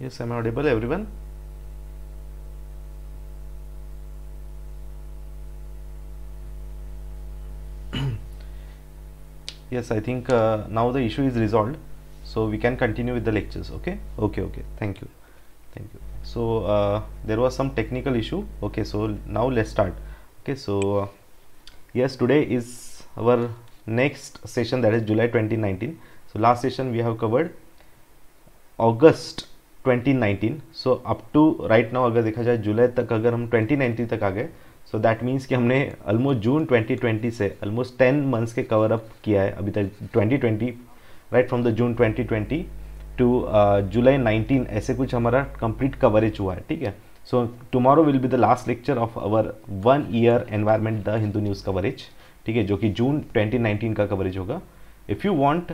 yes am audible everyone yes i think uh, now the issue is resolved so we can continue with the lectures okay okay okay thank you thank you so uh, there was some technical issue okay so now let's start okay so uh, yes today is our next session that is july 2019 so last session we have covered august 2019 so up to right now अगर देखा जाए जुलाई तक अगर हम 2019 तक आ गए so that means कि हमने ऑलमोस्ट जून 2020 से ऑलमोस्ट 10 मंथ्स के कवर अप किया है अभी तक 2020 right from the June 2020 to July nineteen ऐसे कुछ हमारा कंप्लीट कवरेज हुआ है ठीक है so tomorrow will be the last lecture of our one year environment the Hindu news coverage ठीक है जो कि जून 2019 का कवरेज होगा if you want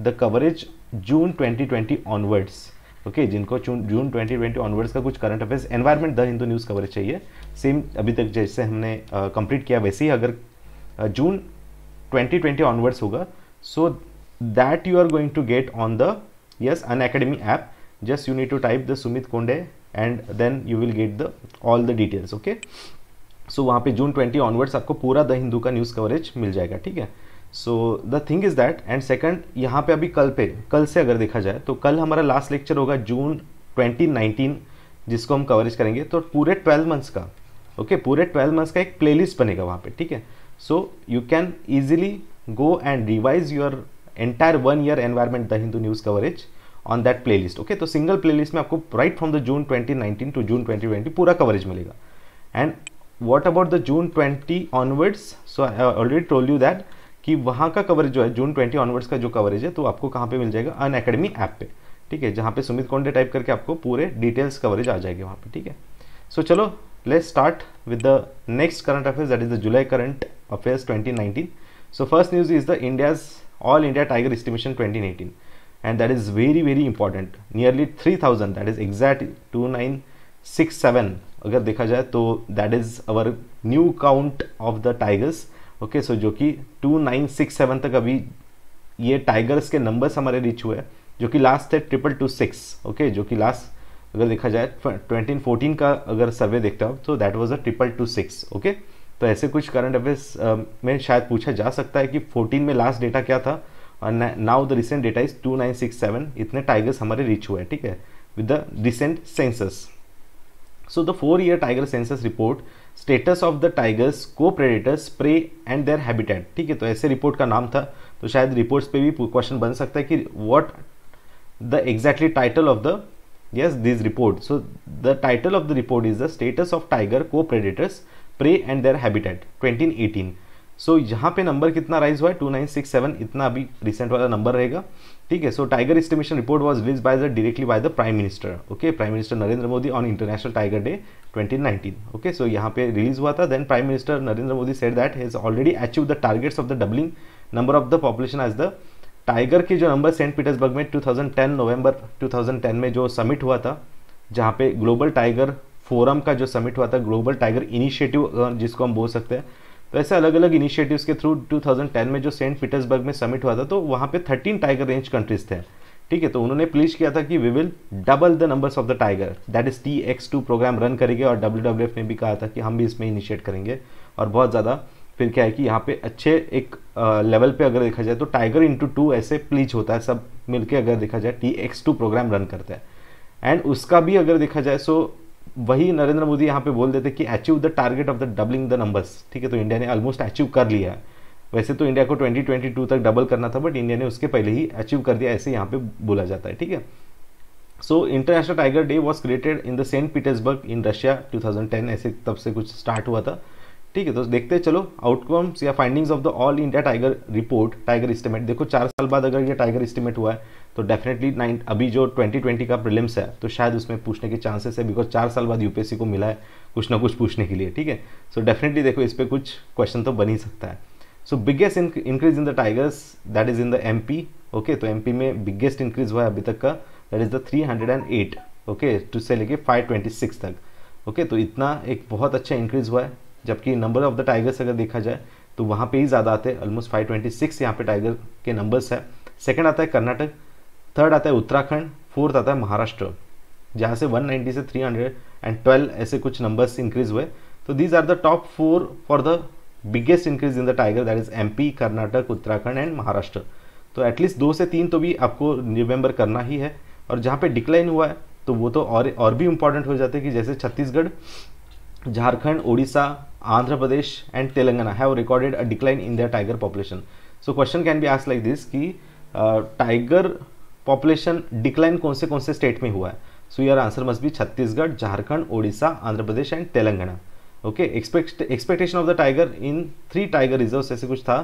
the coverage June 2020 onwards okay okay, जिनको जून ट्वेंटी ट्वेंटी ऑनवर्ड्स का कुछ current affairs environment the Hindu news coverage चाहिए सेम अभी तक जैसे हमने कंप्लीट किया वैसे ही अगर जून ट्वेंटी ट्वेंटी ऑनवर्ड्स होगा so that you are going to get on the yes Unacademy app just you need to type the Sumit Konde and then you will get the all the details okay so वहाँ पे जून twenty onwards आपको पूरा the Hindu का news coverage मिल जाएगा ठीक है so the thing is that and second यहाँ पे अभी कल पे कल से अगर देखा जाए तो कल हमारा लास्ट लेक्चर होगा जून 2019 जिसको हम कवरेज करेंगे तो पूरे 12 मंथ्स का ओके okay, पूरे 12 मंथ्स का एक प्लेलिस्ट बनेगा वहाँ पे ठीक है so you can easily go and revise your entire one year environment the Hindu news coverage on that play list okay तो सिंगल प्ले लिस्ट में आपको right from the June twenty nineteen to June twenty twenty पूरा coverage मिलेगा and what about the June twenty onwards so I already told you that कि वहाँ का coverage जो है जून ट्वेंटी ऑनवर्ड्स का जो कवरेज है तो आपको कहाँ पे मिल जाएगा अन अकेडमी ऐप पे ठीक है जहाँ पे सुमित कोंडे टाइप करके आपको पूरे डिटेल्स कवरेज आ जाएगी वहाँ पे ठीक है सो चलो let's start with the next current affairs that is the July current affairs twenty so first news is the India's all India tiger estimation twenty and that is very very important nearly three that is exact two अगर देखा जाए तो that is our new count of the tigers okay so जो कि 2967 तक अभी ये tigers के नंबर्स हमारे रीच हुए जो कि लास्ट है ट्रिपल टू सिक्स ओके जो कि लास्ट अगर देखा जाए ट्वेंटीन फोर्टीन का अगर सर्वे देखता हूँ तो that was a triple two six okay तो ऐसे कुछ करंट अफेयर्स में शायद पूछा जा सकता है कि फोर्टीन में लास्ट डेटा क्या था और now the recent data is two nine six seven इतने टाइगर्स हमारे रीच हुए हैं ठीक है with the recent census so the four year tiger census report status of the tigers co predators prey and their habitat ठीक है तो ऐसे रिपोर्ट का नाम था तो शायद रिपोर्ट्स पे भी क्वेश्चन बन सकता है कि what the exactly title of the yes this report so the title of the report is the status of tiger co predators prey and their habitat 2018 so यहाँ पे नंबर कितना राइज हुआ है टू इतना अभी रिसेंट वाला number रहेगा ठीक है so tiger estimation report was release by the directly by the prime minister okay prime minister Narendra Modi on international tiger day 2019 okay so यहाँ पे रिलीज हुआ था then prime minister Narendra Modi set that has already achieve the targets of the doubling number of the population as the tiger के जो number sent Petersburg में 2010 नवंबर to में जो summit हुआ था जहाँ पे ग्लोबल टाइगर फोरम का जो समिट हुआ था ग्लोबल टाइगर इनिशिएटिव जिसको हम बोल सकते हैं तो ऐसे अलग अलग इनिशिएटिव्स के थ्रू 2010 में जो सेंट पीटर्सबर्ग में समिट हुआ था तो वहाँ पे 13 टाइगर रेंज कंट्रीज थे ठीक है तो उन्होंने प्लीज किया था कि we will double the numbers of the tiger that is T X two programme run करेंगे और डब्ल्यू डब्ल्यू एफ ने भी कहा था कि हम भी इसमें इनिशिएट करेंगे और बहुत ज़्यादा फिर क्या है कि यहाँ पे अच्छे एक लेवल पे अगर देखा जाए तो टाइगर इंटू टू ऐसे प्लीज होता है सब मिलके अगर देखा जाए T X two programme run करता है एंड उसका भी अगर देखा जाए सो वही नरेंद्र मोदी यहाँ पे बोल देते कि achieve the target of the doubling the numbers ठीक है तो इंडिया ने ऑलमोस्ट अचीव कर लिया वैसे तो इंडिया को 2022 तक डबल करना था बट इंडिया ने उसके पहले ही अचीव कर दिया ऐसे यहाँ पे बोला जाता है ठीक है so international tiger day was created in the Saint Petersburg in Russia 2010 ऐसे तब से कुछ स्टार्ट हुआ था ठीक है तो देखते चलो आउटकम्स या findings of the all India tiger report tiger estimate देखो चार साल बाद अगर ये टाइगर इस्टीमेट हुआ है तो डेफिनेटली नाइन अभी जो 2020 का प्रिलिम्स है तो शायद उसमें पूछने के चांसेस है बिकॉज चार साल बाद यूपीएससी को मिला है कुछ ना कुछ पूछने के लिए ठीक है सो डेफिनेटली देखो इस पर कुछ क्वेश्चन तो बन ही सकता है so biggest increase in the tigers that is in the M okay तो एम में बिगेस्ट इंक्रीज हुआ है अभी तक का that is the three hundred and eight okay two से लेके फाइव ट्वेंटी सिक्स तक ओके okay, तो इतना एक बहुत अच्छा इंक्रीज हुआ है जबकि नंबर ऑफ द टाइगर्स अगर देखा जाए तो वहाँ पे ही ज़्यादा आते हैं ऑलमोस्ट फाइव ट्वेंटी सिक्स यहाँ पे टाइगर के नंबर्स है सेकेंड आता है कर्नाटक थर्ड आता है उत्तराखंड फोर्थ आता है महाराष्ट्र जहाँ से 190 से एंड ट्वेल्व ऐसे कुछ नंबर्स इंक्रीज हुए तो these are the top four for the biggest increase in the tiger that is MP Karnataka Uttarakhand and Maharashtra तो एटलीस्ट दो से तीन तो भी आपको रिमेंबर करना ही है और जहाँ पे डिक्लाइन हुआ है तो वो तो और और भी इम्पॉर्टेंट हो जाते हैं कि जैसे Chhattisgarh Jharkhand Orissa Andhra Pradesh and Telangana have recorded a decline in the tiger population so question can be ask like this कि टाइगर पॉपुलेशन डिक्लाइन कौन से कौन से स्टेट में हुआ है सो योर आंसर मस्ट भी Chhattisgarh Jharkhand Odisha Andhra Pradesh and Telangana okay expect expectation of the tiger in three tiger reserve ऐसे कुछ था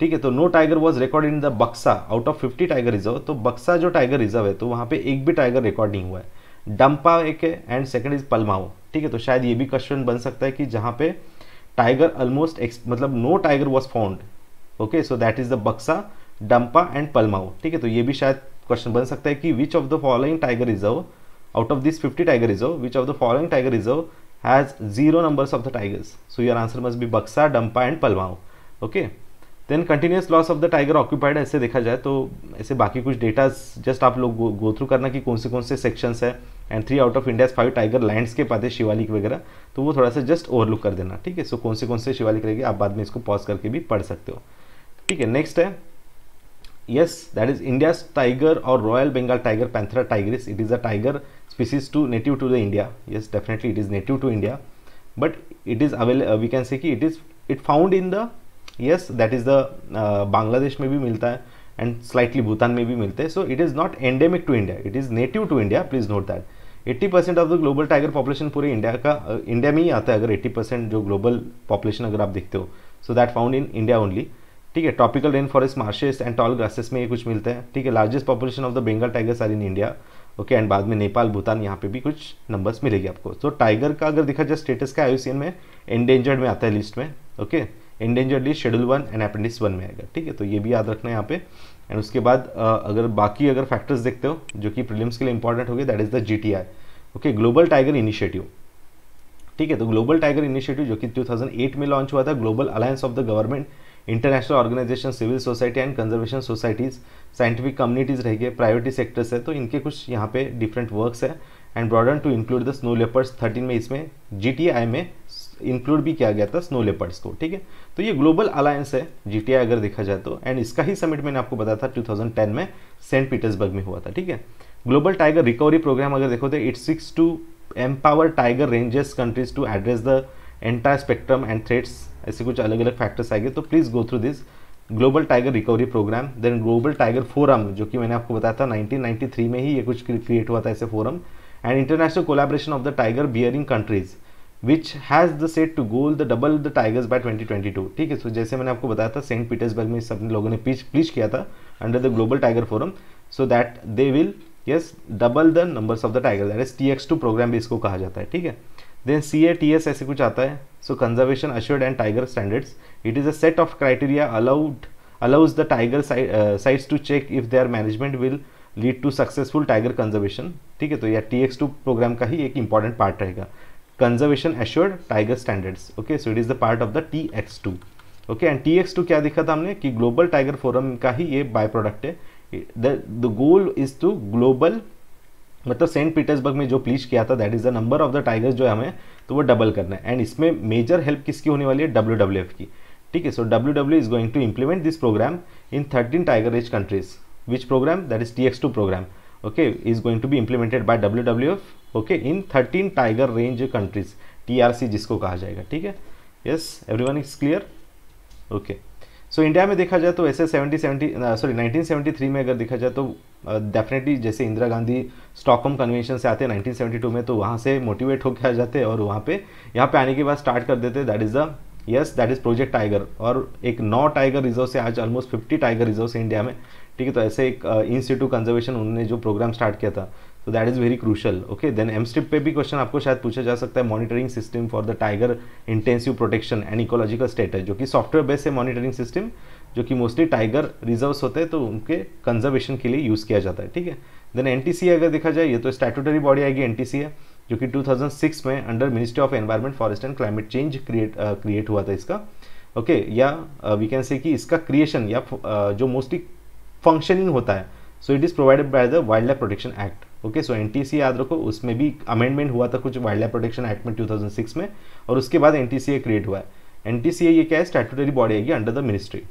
ठीक है तो no tiger was record in the Buxa out of fifty tiger reserve तो बक्सा जो टाइगर रिजर्व है तो वहाँ पे एक भी टाइगर रिकॉर्ड नहीं हुआ है डम्पा एक है एंड सेकंड इज पलमाओ ठीक है तो शायद ये भी क्वेश्चन बन सकता है कि जहाँ पे टाइगर ऑलमोस्ट मतलब no tiger was found okay so that is the Buxa Dampa and पलमाओ ठीक है तो ये भी शायद क्वेश्चन बन सकता है कि which of the following tiger reserve out of this fifty tiger reserve which of the following tiger reserve has zero numbers of the tigers so your answer must be Buxa Dampa and Palamau okay then continuous loss of the tiger occupied ऐसे देखा जाए तो ऐसे बाकी कुछ datas just आप लोग go through करना कि कौन से कौन से सेक्शन है and three out of India's five tiger landscape आते शिवालिक वगैरह तो वो थोड़ा सा जस्ट ओवरलुक कर देना ठीक है सो कौन से कौन से शिवालिक रहेगी आप बाद में इसको पॉज करके भी पढ़ सकते हो ठीक है नेक्स्ट है yes that is india's tiger or royal bengal tiger panthera tigris it is a tiger species to native to the india yes definitely it is native to india but it is available uh, we can say ki it is it found in the yes that is the uh, bangladesh mein bhi milta hai and slightly bhutan mein bhi milte so it is not endemic to india it is native to india please note that 80% of the global tiger population pure india ka uh, india mein hi aata hai agar 80% jo global population agar aap dekhte ho so that found in india only ठीक है topical rain forest marshes and tall grasses में ये कुछ मिलते हैं ठीक है largest population of the Bengal tigers are in India okay and बाद में नेपाल भूटान यहाँ पे भी कुछ नंबर्स मिलेगी आपको तो टाइगर का अगर देखा जाए स्टेटस का आयुसियन में एंडेंजर्ड में आता है लिस्ट में okay endangered list schedule one and appendix one में आएगा ठीक है तो ये भी याद रखना है यहाँ पे एंड उसके बाद अगर बाकी अगर फैक्टर्स देखते हो जो कि प्रिलियम्स के लिए इंपॉर्टेंट हो गए that is the G okay global tiger initiative ठीक है तो ग्लोबल टाइगर इनिशिएटिव जो कि 2008 में लॉन्च हुआ था global alliance of the government international organisation civil society and conservation societies scientific communities रह गए सेक्टर्स है तो इनके कुछ यहाँ पे डिफरेंट वर्क्स है and broaden to include the snow leopards thirteen में इसमें जी में इंक्लूड भी किया गया था स्नो लेपर्स को ठीक है तो ये ग्लोबल अलायंस है जी अगर देखा जाए तो एंड इसका ही समिट मैंने आपको बताया था 2010 में सेंट पीटर्सबर्ग में हुआ था ठीक है ग्लोबल टाइगर रिकवरी प्रोग्राम अगर देखो तो it seeks to empower tiger ranges countries to address the entire spectrum and threats ऐसे कुछ अलग अलग फैक्टर्स आएंगे तो please go through this global tiger recovery programme then global tiger forum जो कि मैंने आपको बताया था 1993 में ही ये कुछ क्रिएट हुआ था ऐसे forum and international collaboration of the tiger bearing countries which has the set to goal the double the tigers by 2022 ठीक है सो तो जैसे मैंने आपको बताया था सेंट पीटर्सबर्ग में सब लोगों ने पीच प्लीच किया था under the global tiger forum so that they will yes double the numbers of the tiger that is T X two programme भी इसको कहा जाता है ठीक है then C A T S ऐसे कुछ आता है so conservation assured and tiger standards it is a set of criteria allowed allows the tiger uh, sites to check if their management will lead to successful tiger conservation ठीक है तो यह T X two programme का ही एक important part रहेगा conservation assured tiger standards okay so it is the part of the T X two okay and T X two क्या देखा था हमने कि ग्लोबल टाइगर फोरम का ही ये बाय प्रोडक्ट है the goal is to global मतलब सेंट पीटर्सबर्ग में जो प्लीज किया था that is the number of the tigers जो है हमें तो वो डबल करना है एंड इसमें मेजर हेल्प किसकी होने वाली है डब्ल्यू डब्ल्यू एफ की ठीक है so W W is going to implement this programme in thirteen tiger rich countries which programme that is T X two programme okay is going to be implemented by W W F okay in thirteen tiger range countries T R C जिसको कहा जाएगा ठीक है yes everyone is clear okay so so, India में देखा जाए तो ऐसे seventy seventy sorry nineteen seventy three में अगर देखा जाए तो डेफिनेटली uh, जैसे इंदिरा गांधी स्टॉकहोम कन्वेंशन से आते हैं टू में तो वहाँ से मोटिवेट होकर आ जाते हैं और वहाँ पे यहाँ पे आने के बाद स्टार्ट कर देते that is the yes that is project tiger और एक नौ टाइगर रिजर्व से आज almost fifty tiger reserve India में ठीक है तो ऐसे एक इंस्टीट्यूट uh, कंजर्वेशन उन्होंने जो प्रोग्राम स्टार्ट किया था so that is very crucial okay then M strip पे भी क्वेश्चन आपको शायद पूछा जा सकता है monitoring system for the tiger intensive protection and ecological status जो कि सॉफ्टवेयर बेस्ड है मॉनिटरिंग सिस्टम जो कि मोस्टली टाइगर रिजर्व्स होते हैं तो उनके कंजर्वेशन के लिए यूज़ किया जाता है ठीक है देन एन अगर देखा जाए ये तो स्टैटूटरी बॉडी आएगी एन है जो कि 2006 में under ministry of environment forest and climate change create create हुआ था इसका ओके okay, या वी कैन से कि इसका क्रिएशन या uh, जो मोस्टली फंक्शनिंग होता है so it is provided by the wild wildlife protection act okay so NTC याद रखो उसमें भी अमेंडमेंट हुआ था कुछ वाइल्ड लाइफ प्रोटेक्शन एक्ट में 2006 में और उसके बाद एन क्रिएट हुआ है एन ये क्या है स्टैटूटरी बॉडी आएगी under the ministry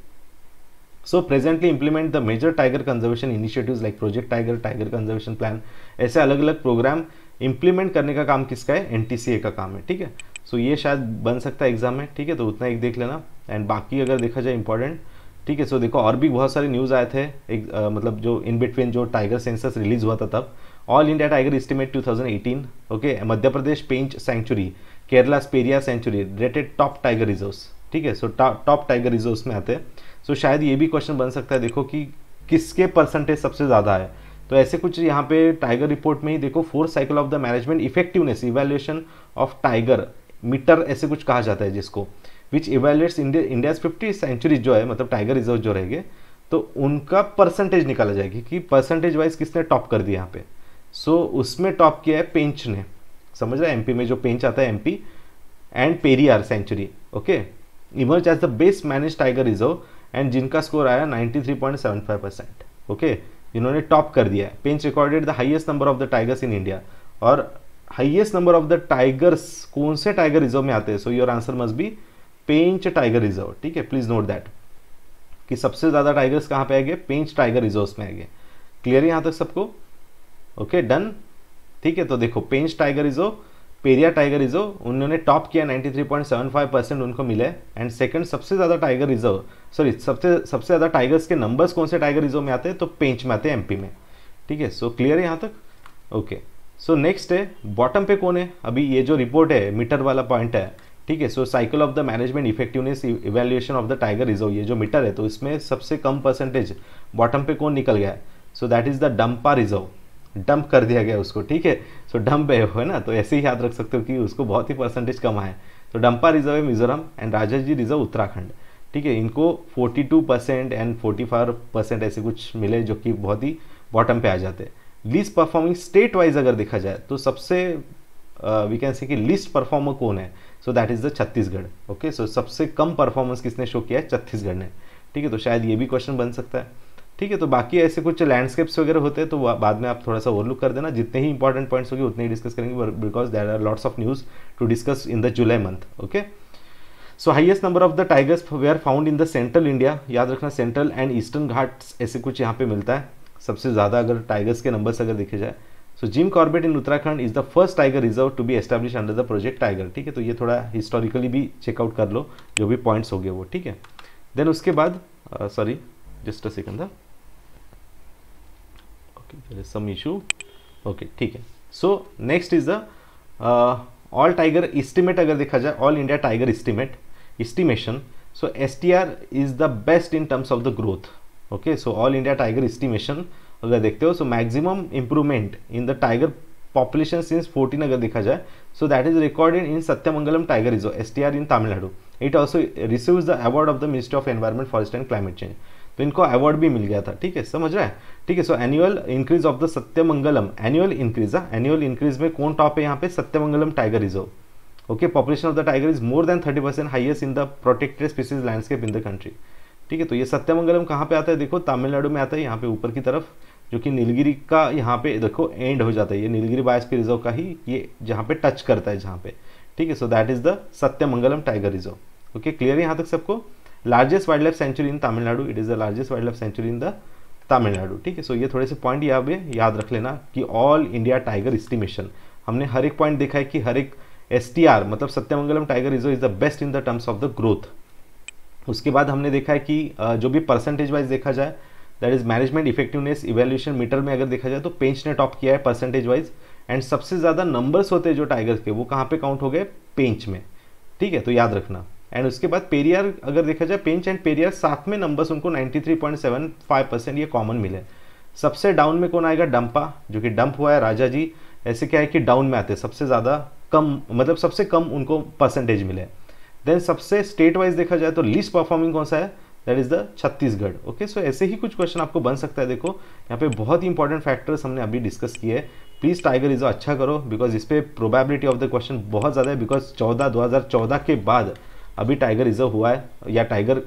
so presently implement the major tiger conservation initiative like project tiger tiger conservation plan ऐसे अलग अलग प्रोग्राम इंप्लीमेंट करने का काम किसका है एन का काम है ठीक है सो so, ये शायद बन सकता है एग्जाम में ठीक है तो उतना एक देख लेना एंड बाकी अगर देखा जाए इंपॉर्टेंट ठीक है सो देखो और भी बहुत सारे न्यूज़ आए थे एक आ, मतलब जो इन बिटवीन जो टाइगर सेंसस रिलीज हुआ था तब all India tiger estimate 2018 okay Madhya Pradesh Pench sanctuary Kerala Periyar sanctuary rated top tiger reserves ठीक है सो टॉप टाइगर रिजर्व्स में आते हैं सो so, शायद ये भी क्वेश्चन बन सकता है देखो कि किसके परसेंटेज सबसे ज़्यादा है तो ऐसे कुछ यहाँ पे टाइगर रिपोर्ट में ही देखो four cycle of the management effectiveness evaluation of tiger meter ऐसे कुछ कहा जाता है जिसको which evaluates India fifty sanctuaries जो है मतलब टाइगर रिजर्व जो रहेंगे तो उनका परसेंटेज निकाला जाएगी कि परसेंटेज वाइज किसने टॉप कर दिया यहाँ पे सो so, उसमें टॉप किया है पेंच ने समझ रहा है एमपी में जो पेंच आता है MP and Periyar sanctuary okay emerge as the best manage tiger reserve and जिनका स्कोर आया 93.75 परसेंट ओके इन्होंने टॉप कर दिया है Pench recorded the highest number of the tigers in India और highest number of the tigers कौन से टाइगर रिजर्व में आते हैं so your answer must be Pench tiger reserve ठीक है प्लीज नोट दैट कि सबसे ज्यादा टाइगर्स कहाँ पे आएंगे पेंच टाइगर रिजर्व में आएंगे क्लियर है यहाँ तक सबको ओके डन ठीक है तो देखो पेंच टाइगर ओ पेरिया टाइगर रिजर्व उन्होंने टॉप किया 93.75 परसेंट उनको मिले एंड सेकंड सबसे ज़्यादा टाइगर रिजर्व सॉरी सबसे सबसे ज़्यादा टाइगर्स के नंबर्स कौन से टाइगर रिजर्व में आते हैं तो पेंच में आते हैं एमपी में ठीक है सो क्लियर है यहाँ तक ओके सो नेक्स्ट है बॉटम पे कौन है अभी ये जो रिपोर्ट है मीटर वाला पॉइंट है ठीक है so cycle of the management effectiveness evaluation of the tiger reserve ये जो मीटर है तो इसमें सबसे कम परसेंटेज बॉटम पे कौन निकल गया है so that is the Dampa reserve dump कर दिया गया उसको ठीक है सो डंप है ना तो ऐसे ही याद रख सकते हो कि उसको बहुत ही परसेंटेज कम आया तो डंपा रिजर्व है मिजोरम एंड जी रिजर्व उत्तराखंड ठीक है इनको 42 परसेंट एंड 45 परसेंट ऐसे कुछ मिले जो कि बहुत ही बॉटम पे आ जाते हैं लीस्ट परफॉर्मिंग स्टेट वाइज अगर देखा जाए तो सबसे वी कैन से कि लिस्ट परफॉर्मर कौन है so that is the Chhattisgarh okay so सबसे कम परफॉर्मेंस किसने शो किया है छत्तीसगढ़ ने ठीक है तो शायद ये भी क्वेश्चन बन सकता है ठीक है तो बाकी ऐसे कुछ लैंडस्केप्स वगैरह होते हैं तो बाद में आप थोड़ा सा ओवरलुक कर देना जितने ही इंपॉर्टेंट पॉइंट्स होंगे उतने ही डिस्कस करेंगे because there are lots of news to discuss in the July month okay so highest number of the tigers वे are found in the central India याद रखना सेंट्रल एंड ईस्टर्न घाट्स ऐसे कुछ यहाँ पे मिलता है सबसे ज़्यादा अगर टाइगर्स के नंबर्स अगर देखे जाए so Jim Corbett in Uttarakhand is the first tiger reserve to be establish under the project tiger ठीक है तो ये थोड़ा हिस्टोरिकली भी चेकआउट कर लो जो भी पॉइंट्स हो गए वो ठीक है देन उसके बाद सॉरी जस्ट अ सेकंड था ओके there is some ठीक है so next is the all tiger estimate अगर देखा जाए all India tiger estimate estimation so S T R is the best in terms of the growth okay so all India tiger estimation अगर देखते हो so maximum improvement in the tiger population since 14 अगर देखा जाए so that is recorded in Sathyamangalam tiger reserve S T R in Tamil Nadu it also receive the award of the ministry of environment forest and climate change तो इनको award भी मिल गया था ठीक है समझ रहा है ठीक है so annual increase of the Sathyamangalam annual increase annual increase में कौन टॉप है यहाँ पे Sathyamangalam tiger reserve okay population of the tiger is more than thirty percent highest in the protected species landscape in the country ठीक है तो ये सत्यमंगलम कहाँ पे आता है देखो तमिलनाडु में आता है यहाँ पे ऊपर की तरफ जो कि नीलगिरी का यहाँ पे देखो एंड हो जाता है ये नीलगिरी के रिजर्व का ही ये जहाँ पे टच करता है जहाँ पे ठीक है so that is the Sathyamangalam tiger reserve okay clear है यहाँ तक सबको largest wildlife sanctuary in Tamil Nadu it is the largest wildlife sanctuary in the Tamil Nadu ठीक है सो ये थोड़े से पॉइंट यहाँ पे याद रख लेना कि ऑल इंडिया टाइगर एस्टिमेशन हमने हर एक पॉइंट देखा है कि हर एक एस मतलब Sathyamangalam tiger reserve is the best in the terms of the growth उसके बाद हमने देखा है कि जो भी परसेंटेज वाइज देखा जाए that is management effectiveness evaluation meter में अगर देखा जाए तो पेंच ने टॉप किया है परसेंटेज वाइज एंड सबसे ज़्यादा नंबर्स होते हैं जो टाइगर्स के वो कहाँ पे काउंट हो गए पेंच में ठीक है तो याद रखना एंड उसके बाद पेरियर अगर देखा जाए पिंच एंड पेरियर साथ में नंबर्स उनको 93.75 परसेंट ये कॉमन मिले सबसे डाउन में कौन आएगा डंपा जो कि डंप हुआ है राजा जी ऐसे क्या है कि डाउन में आते हैं सबसे ज़्यादा कम मतलब सबसे कम उनको परसेंटेज मिले देन सबसे स्टेट वाइज देखा जाए तो लीस्ट परफॉर्मिंग कौन सा है that is the Chhattisgarh okay so ऐसे ही कुछ क्वेश्चन आपको बन सकता है देखो यहाँ पे बहुत ही इंपॉर्टेंट फैक्टर्स हमने अभी डिस्कस किए प्लीज़ टाइगर इज अच्छा करो बिकॉज इस पर प्रोबेबिलिटी ऑफ द क्वेश्चन बहुत ज़्यादा है बिकॉज चौदह दो के बाद अभी टाइगर रिजर्व हुआ है या टाइगर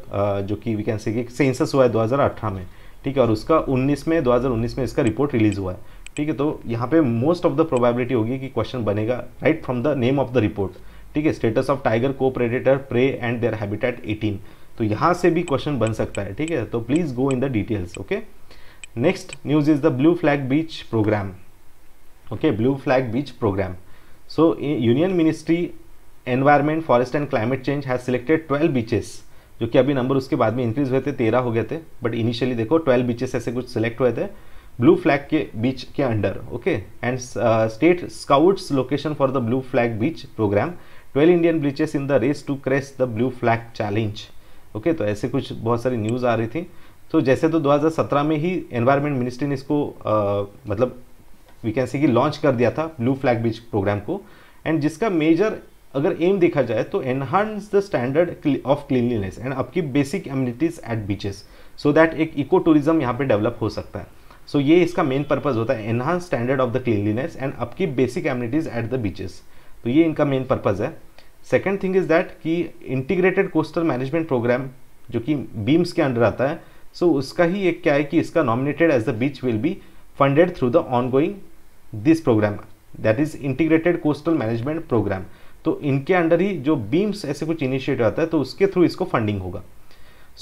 जो कि वी कैन से सेंसस हुआ है 2018 में ठीक है और उसका 19 में 2019 में इसका रिपोर्ट रिलीज हुआ है ठीक है तो यहाँ पे मोस्ट ऑफ द प्रोबेबिलिटी होगी कि क्वेश्चन बनेगा right from the name of the report ठीक है स्टेटस ऑफ टाइगर को predator prey and their habitat 18 तो यहाँ से भी क्वेश्चन बन सकता है ठीक है तो please go in the details okay next news is the blue flag beach program okay blue flag beach program so union ministry environment forest and climate change has selected twelve beaches जो कि अभी number उसके बाद में increase हुए थे तेरह हो गए थे बट इनिशियली देखो ट्वेल्व बीचेस ऐसे कुछ सिलेक्ट हुए थे ब्लू फ्लैग के बीच के under okay and state scouts location for the blue flag beach program twelve Indian beaches in the race to cress the blue flag challenge okay तो ऐसे कुछ बहुत सारी न्यूज़ आ रही थी तो जैसे तो 2017 में ही एनवायरमेंट मिनिस्ट्री ने इसको आ, uh, मतलब वी कैन सी कि लॉन्च कर दिया था ब्लू फ्लैग बीच प्रोग्राम को एंड जिसका मेजर अगर एम देखा जाए तो enhance the standard of cleanliness and आपकी basic amenities at beaches so that एक इको टूरिज्म यहाँ पे डेवलप हो सकता है सो so, ये इसका मेन पर्पज होता है enhance standard of the cleanliness and आपकी basic amenities at the beaches तो ये इनका मेन पर्पज है सेकेंड थिंग इज दैट कि इंटीग्रेटेड कोस्टल मैनेजमेंट प्रोग्राम जो कि बीम्स के अंडर आता है सो so उसका ही एक क्या है कि इसका nominated as the beach will be funded through the on going this program that is integrated coastal management program तो इनके अंडर ही जो बीम्स ऐसे कुछ इनिशिएट आता है तो उसके थ्रू इसको फंडिंग होगा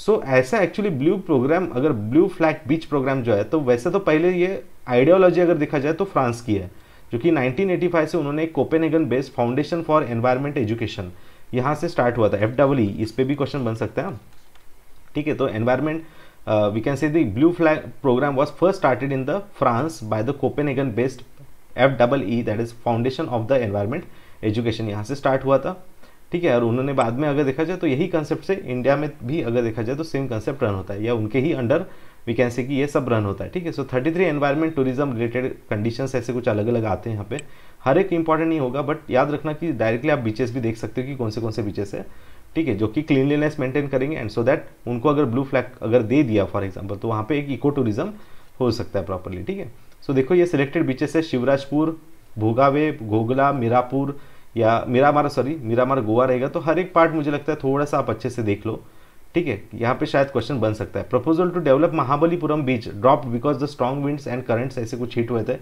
सो so, ऐसा एक्चुअली ब्लू प्रोग्राम अगर ब्लू फ्लैग बीच प्रोग्राम जो है तो वैसे तो पहले ये आइडियोलॉजी अगर देखा जाए तो फ्रांस की है जो कि 1985 से उन्होंने एक Copenhagen based foundation for environment education यहाँ से स्टार्ट हुआ था एफ डब्ल्यू e, इस पर भी क्वेश्चन बन सकता है ठीक है तो environment we can say the blue flag program was first started in the France by the Copenhagen based F double E that is foundation of the environment education यहाँ से स्टार्ट हुआ था ठीक है और उन्होंने बाद में अगर देखा जाए तो यही कंसेप्ट से इंडिया में भी अगर देखा जाए तो सेम कंसेप्ट रन होता है या उनके ही अंडर वी कैन से कि ये सब रन होता है ठीक है so thirty three environment tourism related condition ऐसे कुछ अलग अलग आते हैं यहाँ पे हर एक इंपॉर्टेंट नहीं होगा बट याद रखना कि डायरेक्टली आप बीचेस भी देख सकते हो कि कौन से कौन से बीचेस है ठीक है जो कि क्लीनलीनेस मेंटेन करेंगे एंड सो दैट उनको अगर ब्लू फ्लैग अगर दे दिया फॉर एग्जाम्पल तो वहाँ पे एक इको टूरिज्म हो सकता है प्रॉपरली ठीक है सो देखो ये सिलेक्टेड बीचेस है शिवराजपुर भोगावे घोगला मीरापुर या मेरा सॉरी मेरा गोवा रहेगा तो हर एक पार्ट मुझे लगता है थोड़ा सा आप अच्छे से देख लो ठीक है यहाँ पे शायद क्वेश्चन बन सकता है proposal to develop Mahabalipuram beach drop because the strong winds and currents ऐसे कुछ हिट हुए थे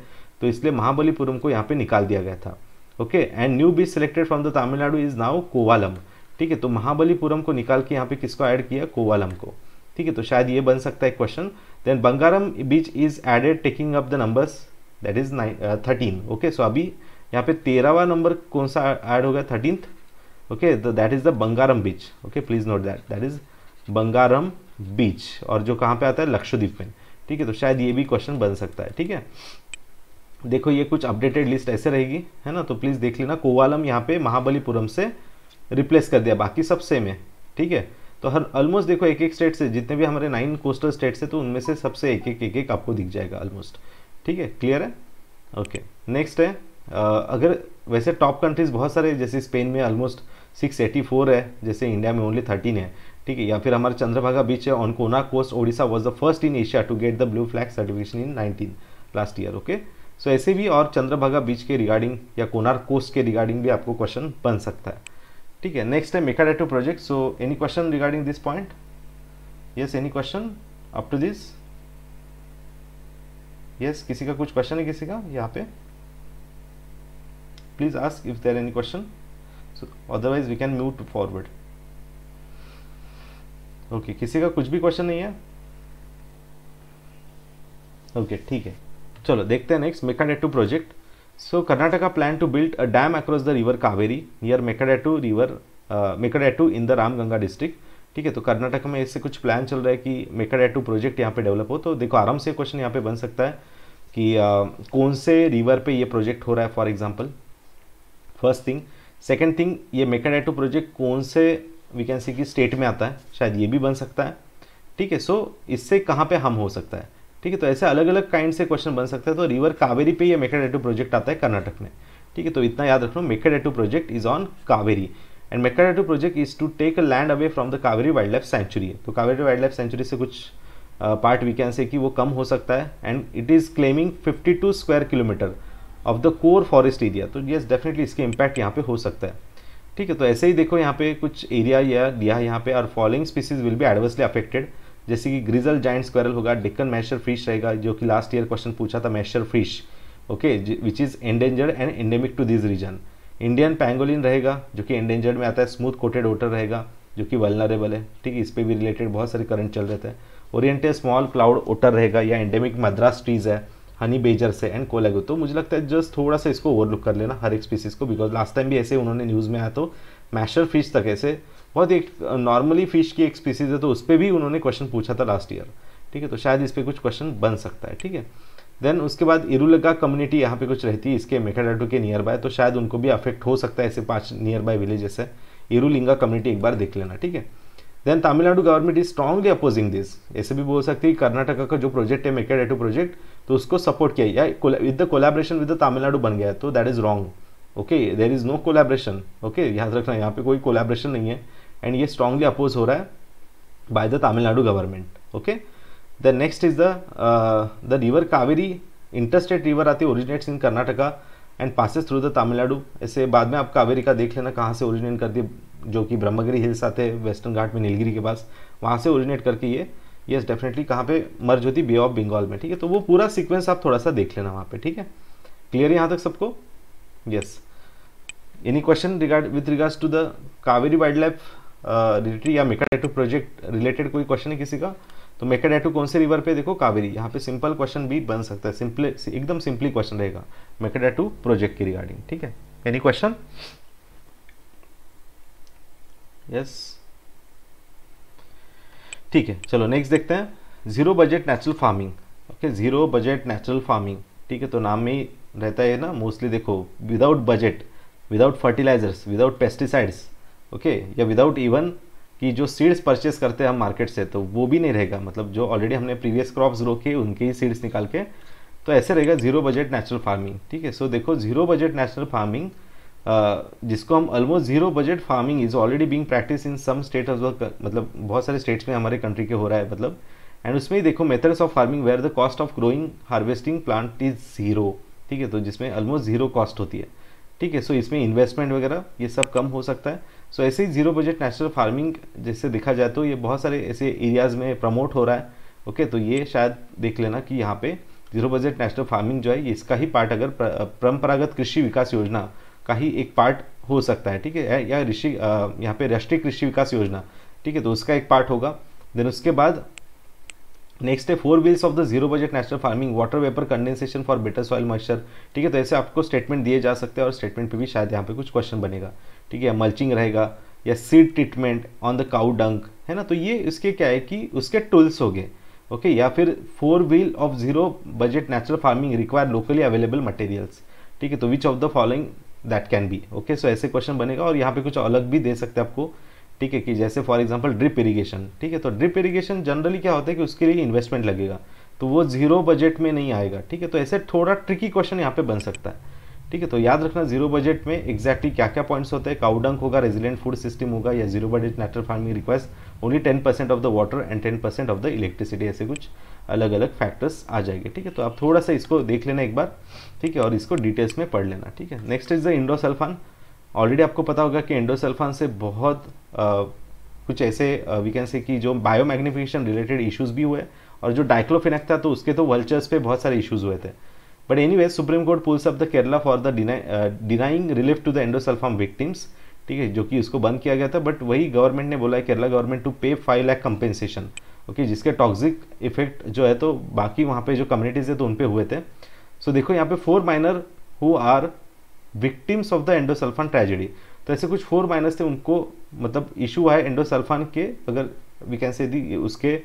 तो इसलिए महाबलीपुरम को यहाँ पे निकाल दिया गया था okay and new beach selected from the Tamil Nadu is now Kovalam ठीक है तो महाबलीपुरम को निकाल के यहाँ पे किसको ऐड किया कोवालम को ठीक है तो शायद ये बन सकता है question then Bangaram beach is added taking up the numbers that is nine thirteen okay so अभी यहाँ पे तेरहवा नंबर कौन सा ऐड हो गया thirteenth okay that is the Bangaram beach okay please note that that is Bangaram beach और जो कहाँ पे आता है लक्षद्वीप में ठीक है तो शायद ये भी क्वेश्चन बन सकता है ठीक है देखो ये कुछ अपडेटेड लिस्ट ऐसे रहेगी है ना तो प्लीज़ देख लेना कोवालम यहाँ पे महाबलीपुरम से रिप्लेस कर दिया बाकी सब सेम है ठीक है तो हर ऑलमोस्ट देखो एक एक स्टेट से जितने भी हमारे नाइन कोस्टल स्टेट से तो उनमें से सबसे एक एक एक एक आपको दिख जाएगा ऑलमोस्ट ठीक है क्लियर है ओके नेक्स्ट है अगर वैसे टॉप कंट्रीज़ बहुत सारे जैसे स्पेन में ऑलमोस्ट 684 है जैसे इंडिया में ओनली 13 है ठीक है या फिर हमारे चंद्रभागा बीच है on Kona coast Odisha was the first in Asia to get the blue flag certification in nineteen last year okay so ऐसे भी और चंद्रभागा बीच के रिगार्डिंग या कोनार कोस्ट के रिगार्डिंग भी आपको क्वेश्चन बन सकता है ठीक है नेक्स्ट है डेटो project so any question regarding this point yes any question up to this yes किसी का कुछ क्वेश्चन है किसी का यहाँ पे please ask if there any question so otherwise we can move to forward okay okay, किसी का कुछ भी क्वेश्चन नहीं है ओके okay, ठीक है चलो देखते हैं next Mekedatu project so Karnataka plan to build a dam across the river Kaveri near Mekedatu river Mekedatu in the Ramganga district ठीक है तो कर्नाटक में ऐसे कुछ प्लान चल रहा है कि मेकाडेटू प्रोजेक्ट यहाँ पे डेवलप हो तो देखो आराम से क्वेश्चन यहाँ पे बन सकता है कि uh, कौन से रिवर पे ये प्रोजेक्ट हो रहा है for example first thing second thing ये मेकानेटो प्रोजेक्ट कौन से वी कैन सी स्टेट में आता है शायद ये भी बन सकता है ठीक है सो इससे कहाँ पे हम हो सकता है ठीक है तो ऐसे अलग अलग काइंड से क्वेश्चन बन सकता है तो रिवर कावेरी पे ये मेकानेटो प्रोजेक्ट आता है कर्नाटक में ठीक है तो इतना याद रख लो Mekedatu project is on Kaveri and Mekedatu project is to take a land away from the Kaveri wild wildlife sanctuary तो कावेरी वाइल्ड लाइफ सेंचुरी से कुछ पार्ट वी कैन से कि वो कम हो सकता है and it is claiming fifty square kilometre of the core forest area तो ये डेफिनेटली इसके इम्पैक्ट यहाँ पे हो सकता है ठीक है तो ऐसे ही देखो यहाँ पे कुछ एरिया या दिया यहाँ पे और फॉलोइंग स्पीसीज विल भी एडवर्सली अफेक्टेड जैसे कि ग्रिजल जाइंट स्क्वायरल होगा डिक्कन मैशर फिश रहेगा जो कि लास्ट ईयर क्वेश्चन पूछा था mahseer fish okay which is endangered and endemic to this region Indian pangolin रहेगा जो कि एंडेंजर्ड में आता है स्मूथ कोटेड ओटर रहेगा जो कि वलनरेबल है ठीक है इस पर भी रिलेटेड बहुत सारे करंट चल रहे थे ओरिएंटेड स्मॉल क्लाउड ओटर रहेगा या एंडेमिक मद्रास ट्रीज है हनी बेजर से एंड कोलेगो तो मुझे लगता है जस्ट थोड़ा सा इसको ओवरलुक कर लेना हर एक स्पीसीज को बिकॉज लास्ट टाइम भी ऐसे उन्होंने न्यूज़ में आया तो मैशर फिश तक ऐसे बहुत एक नॉर्मली फिश की एक स्पीसीज है तो उस पर भी उन्होंने क्वेश्चन पूछा था लास्ट ईयर ठीक है तो शायद इस पर कुछ क्वेश्चन बन सकता है ठीक है देन उसके बाद इरुलगा कम्युनिटी यहाँ पे कुछ रहती है इसके मेकाडाटू के नियर बाय तो शायद उनको भी अफेक्ट हो सकता है ऐसे पाँच नियर बाय विलेजेस है इरुलिंगा कम्युनिटी एक बार देख लेना ठीक है then Tamil Nadu government is strongly opposing this ऐसे भी बोल सकते हैं कर्नाटका का जो प्रोजेक्ट है मेकाडाटू प्रोजेक्ट तो उसको सपोर्ट किया या with the collaboration with the Tamil Nadu बन गया तो that is wrong okay there is no collaboration okay याद रखना यहाँ पे कोई कोलेब्रेशन नहीं है एंड ये स्ट्रांगली अपोज हो रहा है by the Tamil Nadu government okay the next is the the river Kaveri interstate river आती है originates in Karnataka and passes through the Tamil Nadu ऐसे बाद में आप कावेरी का देख लेना कहाँ से ओरिजिनेट करती है जो कि ब्रह्मगिरी हिल्स आते हैं वेस्टर्न घाट में नीलगिरी के पास वहाँ से ओरिजिनेट करके ये यस डेफिनेटली कहाँ पे मर्ज होती बे ऑफ बंगाल में ठीक है तो वो पूरा सीक्वेंस आप थोड़ा सा देख लेना वहाँ पे ठीक है क्लियर यहाँ तक सबको yes any question regard with regards to the Kaveri wild life related या मेका डेटू प्रोजेक्ट रिलेटेड कोई क्वेश्चन है किसी का तो मेका डेटू कौन से रिवर पे देखो कावेरी यहाँ पे सिंपल क्वेश्चन भी बन सकता है सिंपल एकदम सिंपली क्वेश्चन रहेगा मेका डेटू प्रोजेक्ट की रिगार्डिंग ठीक है एनी क्वेश्चन यस ठीक है चलो नेक्स्ट देखते हैं zero budget natural farming okay zero budget natural farming ठीक है तो नाम में ही रहता है ना मोस्टली देखो without budget without fertilisers without pesticides okay या विदाउट इवन कि जो सीड्स परचेस करते हैं हम मार्केट से तो वो भी नहीं रहेगा मतलब जो ऑलरेडी हमने प्रीवियस क्रॉप्स रोके उनके ही सीड्स निकाल के तो ऐसे रहेगा जीरो बजट नेचुरल फार्मिंग ठीक है सो देखो जीरो बजट नेचुरल फार्मिंग जिसको हम almost zero budget farming is already being practice in some state of मतलब बहुत सारे स्टेट्स में हमारे कंट्री के हो रहा है मतलब एंड उसमें ही देखो methods of farming where the cost of growing harvesting plant is zero ठीक है तो जिसमें ऑलमोस्ट ज़ीरो कॉस्ट होती है ठीक है सो इसमें इन्वेस्टमेंट वगैरह ये सब कम हो सकता है सो so, ऐसे ही जीरो बजट नेचुरल फार्मिंग जैसे देखा जाए तो ये बहुत सारे ऐसे एरियाज़ में प्रमोट हो रहा है ओके okay, तो ये शायद देख लेना कि यहाँ पे जीरो बजट नेचुरल फार्मिंग जो है इसका ही पार्ट अगर परंपरागत कृषि विकास योजना का ही एक पार्ट हो सकता है ठीक है या ऋषि यहाँ पे राष्ट्रीय कृषि विकास योजना ठीक है तो उसका एक पार्ट होगा देन उसके बाद नेक्स्ट है four wheels of the zero budget national farming water vapour condensation for better soil moisture ठीक है तो ऐसे आपको स्टेटमेंट दिए जा सकते हैं और स्टेटमेंट पे भी शायद यहाँ पे कुछ क्वेश्चन बनेगा ठीक है मल्चिंग रहेगा या seed treatment on the cow dung है ना तो ये इसके क्या है कि उसके टूल्स हो गए ओके या फिर four wheel of zero budget natural farming require locally available materials ठीक है तो which of the following that can be okay so ऐसे क्वेश्चन बनेगा और यहाँ पे कुछ अलग भी दे सकते हैं आपको ठीक है कि जैसे फॉर एग्जाम्पल ड्रिप इरीगेशन ठीक है तो ड्रिप इरीगेशन जनरली क्या होता है कि उसके लिए इन्वेस्टमेंट लगेगा तो वो जीरो बजट में नहीं आएगा ठीक है तो ऐसे थोड़ा ट्रिकी क्वेश्चन यहाँ पे बन सकता है ठीक है तो याद रखना जीरो बजट में एक्जैक्टली क्या क्या पॉइंट्स होते हैं काउडंक होगा रेजिलेंट फूड सिस्टम होगा या zero budget natural farming requires only ten percent of the water and ten percent of the electricity ऐसे कुछ अलग अलग फैक्टर्स आ जाएंगे ठीक है तो आप थोड़ा सा इसको देख लेना एक बार ठीक है और इसको डिटेल्स में पढ़ लेना ठीक है next is the endosulfan already आपको पता होगा कि इंडोसल्फान से बहुत आ, कुछ ऐसे वी कैन से कि जो बायोमैग्निफिकेशन रिलेटेड इश्यूज भी हुए और जो डाइक्लोफिनेक था तो उसके तो वल्चर्स पे बहुत सारे इश्यूज हुए थे but any supreme court pulls up the Kerala for the denying relief to the endosulfan victims ठीक है जो कि इसको बंद किया गया था बट वही गवर्नमेंट ने बोला है Kerala government to pay five lakh compensation okay जिसके टॉक्सिक इफेक्ट जो है तो बाकी वहाँ पे जो कम्युनिटीज़ है तो उन पर हुए थे सो so, देखो यहाँ पे four minor who are victims of the endosulfan tragedy तो ऐसे कुछ फोर माइनर्स थे उनको मतलब इशू है एंडोसल्फान के अगर वी कैन से दी उसके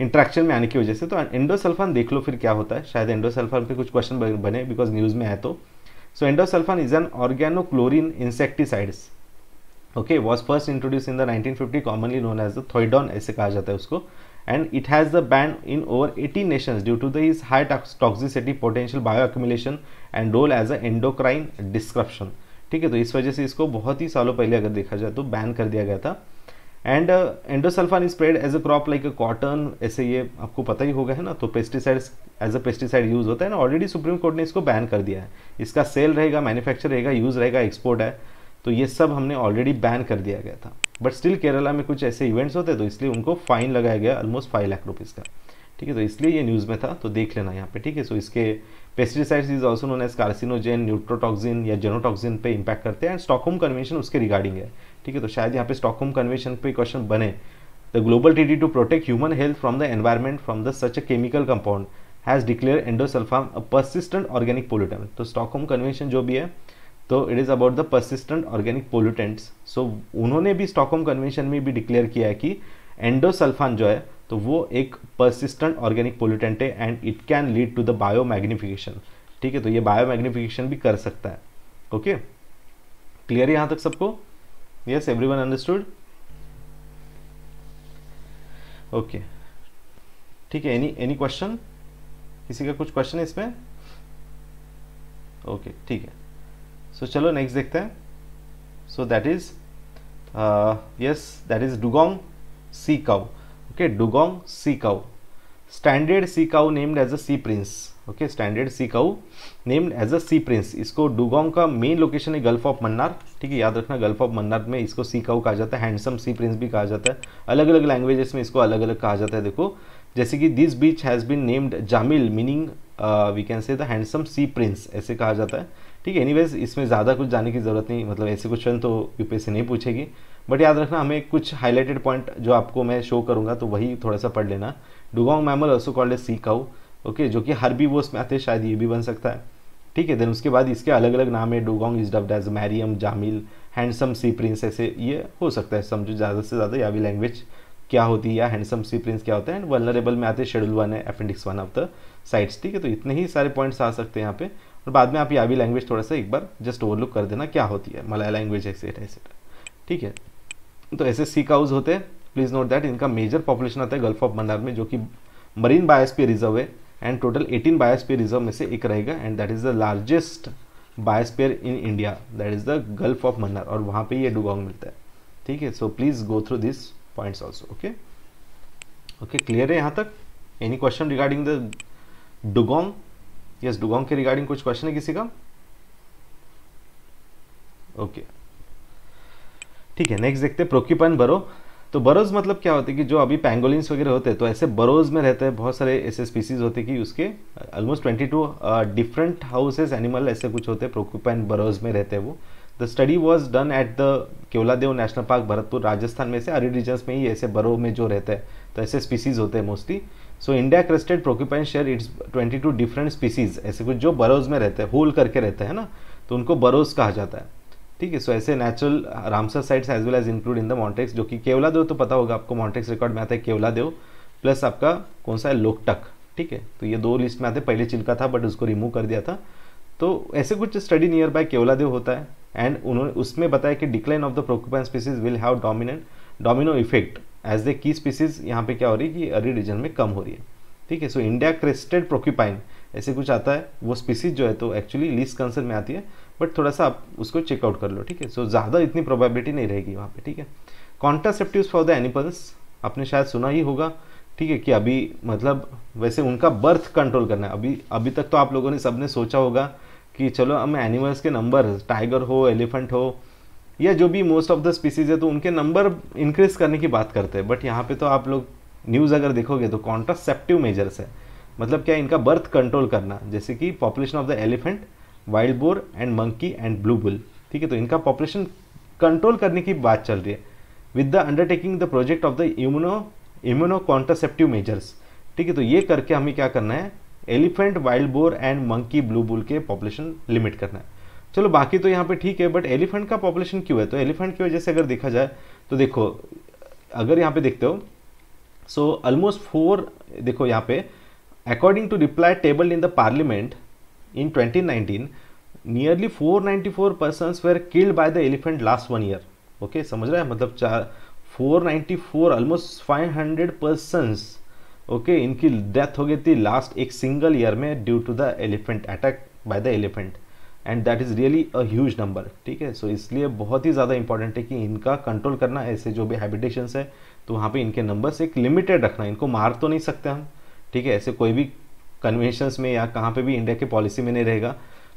इंट्रैक्शन में आने की वजह से तो एंडोसल्फान देख लो फिर क्या होता है शायद एंडोसल्फान पे कुछ क्वेश्चन बने बिकॉज न्यूज़ में है तो so endosulfan is an organochlorine insecticides okay was first introduce in the 1950 commonly known as the Thiodan ऐसे कहा जाता है उसको and it has the ban in over 80 nations due to the high toxicity potential bio accumulation and role as a endocrine disruption ठीक है तो इस वजह से इसको बहुत ही सालों पहले अगर देखा जाए तो बैन कर दिया गया था and endosulfan spread as a crop like a cotton ऐसे ये आपको पता ही होगा है ना तो pesticides as a pesticide use होता है ना ऑलरेडी सुप्रीम कोर्ट ने इसको बैन कर दिया है इसका सेल रहेगा मैन्युफैक्चर रहेगा यूज़ रहेगा एक्सपोर्ट है तो ये सब हमने ऑलरेडी बैन कर दिया गया था बट स्टिल केरला में कुछ ऐसे इवेंट्स होते हैं तो इसलिए उनको फाइन लगाया गया ऑलमोस्ट फाइव लाख रुपीज़ का ठीक है तो इसलिए ये न्यूज़ में था तो देख लेना यहाँ पे ठीक है सो इसके pesticides is also known as carcinogen neurotoxin या जेनोटॉक्सिन पे इम्पैक्ट करते हैं एंड स्टॉकहोम कन्वेंशन उसके रिगार्डिंग है ठीक है तो शायद यहाँ पे स्टॉकहोम कन्वेंशन पे क्वेश्चन बने the global duty to protect human health from the environment from the such a chemical compound has declare endosulfan a persistent organic pollutant तो स्टॉकहोम कन्वेंशन जो भी है तो it is about the persistent organic pollutants so उन्होंने भी Stockholm convention में भी declare किया है कि एंडोसल्फान जो है तो वो एक परसिस्टेंट ऑर्गेनिक पोल्यूटेंट है and it can lead to the bio magnification ठीक है तो ये बायो मैग्निफिकेशन भी कर सकता है ओके क्लियर यहाँ तक सबको yes everyone understood okay ठीक है एनी एनी क्वेश्चन किसी का कुछ क्वेश्चन है इसमें ओके okay, ठीक है सो so, चलो नेक्स्ट देखते हैं so that is yes that is dugong sea cow okay dugong sea cow standard sea cow named as a sea prince okay standard sea cow named as a sea prince इसको dugong का main location है gulf of Mannar ठीक है याद रखना gulf of Mannar में इसको sea cow कहा जाता है हैंडसम सी प्रिंस भी कहा जाता है अलग अलग लैंग्वेजेस में इसको अलग अलग कहा जाता है देखो जैसे कि this beach has been named Jameel meaning we can say the handsome sea prince ऐसे कहा जाता है ठीक है एनीवेज इसमें ज़्यादा कुछ जाने की ज़रूरत नहीं मतलब ऐसे क्वेश्चन तो यूपीएससी नहीं पूछेगी बट याद रखना हमें कुछ हाईलाइटेड पॉइंट जो आपको मैं शो करूँगा तो वही थोड़ा सा पढ़ लेना dugong mammal also called a sea cow okay जो कि हर भी वो उसमें आते शायद ये भी बन सकता है ठीक है देन उसके बाद इसके अलग अलग नाम है dugong is dubbed as Mariam Jameel handsome sea prince ऐसे ये हो सकता है समझो ज़्यादा से ज़्यादा या भी लैंग्वेज क्या होती है या हैंडसम सी प्रिंस क्या होता है एंड वनरेबल में आते हैं शेड्यूल वन है appendix one of the CITES ठीक है तो इतने ही सारे पॉइंट्स आ सकते हैं यहाँ पे और बाद में आप यावी लैंग्वेज थोड़ा सा एक बार जस्ट ओवरलुक कर देना क्या होती है मलाया लैंग्वेज एक्सेट्रा एक्सेट्रा ठीक है तो ऐसे सी काउज होते हैं प्लीज़ नोट दैट इनका मेजर पॉपुलेशन आता है गल्फ ऑफ मन्नार में जो कि मरीन बायोस्फीयर रिजर्व है एंड टोटल 18 बायस रिजर्व में से एक रहेगा and that is the largest bios in India that is the gulf of Mannar और वहां पे ये डुगोंग मिलता है ठीक है so please go through this points also okay okay clear है यहां तक any question regarding the dugong yes dugong के रिगार्डिंग कुछ क्वेश्चन है किसी का ओके okay. ठीक है नेक्स्ट देखते हैं प्रोक्यूपाइन बरो तो बरोज मतलब क्या होते है कि जो अभी पैंगोलिन वगैरह होते हैं तो ऐसे बरोज में रहते हैं बहुत सारे ऐसे स्पीसीज होते कि उसके almost twenty two different houses animal ऐसे कुछ होते हैं प्रोक्यूपाइन बरोज में रहते हैं वो the study was done at the Keoladeo national park Bharatpur Rajasthan में से अरे रीजन्स में ही ऐसे बरो में जो रहते हैं तो ऐसे स्पीसीज होते हैं mostly so India crested porcupine share its twenty two different species ऐसे कुछ जो बरोज में रहते हैं होल करके रहते हैं ना तो उनको बरोज कहा जाता है ठीक है सो ऐसे natural Ramsar sites as well as include in the Montreux जो कि केवला देव तो पता होगा आपको मॉन्टेक्स रिकॉर्ड में आता है केवला देव प्लस आपका कौन सा है लोकटक ठीक है तो ये दो लिस्ट में आते पहले चिल्का था बट उसको रिमूव कर दिया था तो ऐसे कुछ study near by Keoladeo होता है एंड उन्होंने उसमें बताया कि decline of the porcupine species will have dominant domino effect as the key species यहाँ पे क्या हो रही है कि अरी रीजन में कम हो रही है ठीक है सो इंडिया क्रेस्टेड प्रोक्यूपाइन ऐसे कुछ आता है वो स्पीसीज जो है तो एक्चुअली लीस्ट कंसर्न में आती है बट थोड़ा सा आप उसको चेकआउट कर लो ठीक है सो ज़्यादा इतनी प्रोबेबिलिटी नहीं रहेगी वहाँ पे ठीक है कॉन्ट्रासेप्टिव फॉर द एनिमल्स आपने शायद सुना ही होगा ठीक है कि अभी मतलब वैसे उनका बर्थ कंट्रोल करना है अभी अभी तक तो आप लोगों ने सब ने सोचा होगा कि चलो हम एनिमल्स के नंबर टाइगर हो एलिफेंट हो या जो भी मोस्ट ऑफ द स्पीसीज है तो उनके नंबर इंक्रीज करने की बात करते हैं बट यहाँ पे तो आप लोग न्यूज़ अगर देखोगे तो कॉन्ट्रासेप्टिव मेजर्स है मतलब क्या है इनका बर्थ कंट्रोल करना जैसे कि population of the elephant wild boar and monkey and blue bull ठीक है तो इनका पॉपुलेशन कंट्रोल करने की बात चल रही है with the undertaking the project of the immuno immuno contraceptive measures ठीक है तो ये करके हमें क्या करना है elephant wild boar and monkey blue bull के पॉपुलेशन लिमिट करना है चलो बाकी तो यहाँ पे ठीक है बट एलिफेंट का पॉपुलेशन क्यों है तो एलिफेंट की वजह से अगर देखा जाए तो देखो अगर यहाँ पे देखते हो सो ऑलमोस्ट फोर देखो यहाँ पे According to reply tabled in the parliament in 2019, nearly 494 persons were killed by the elephant last one year. Okay समझ रहा है मतलब चार 494 ऑलमोस्ट 500 पर्सन्स ओके इनकी डेथ हो गई थी लास्ट एक सिंगल ईयर में due to the elephant attack by the elephant and that is really a huge number ठीक है सो so, इसलिए बहुत ही ज़्यादा इंपॉर्टेंट है कि इनका कंट्रोल करना ऐसे जो भी हैबिटेशंस है तो वहाँ पे इनके नंबर्स एक लिमिटेड रखना इनको मार तो नहीं सकते हम ठीक है ऐसे कोई भी कन्वेंशंस में या कहाँ पे भी इंडिया के पॉलिसी में नहीं रहेगा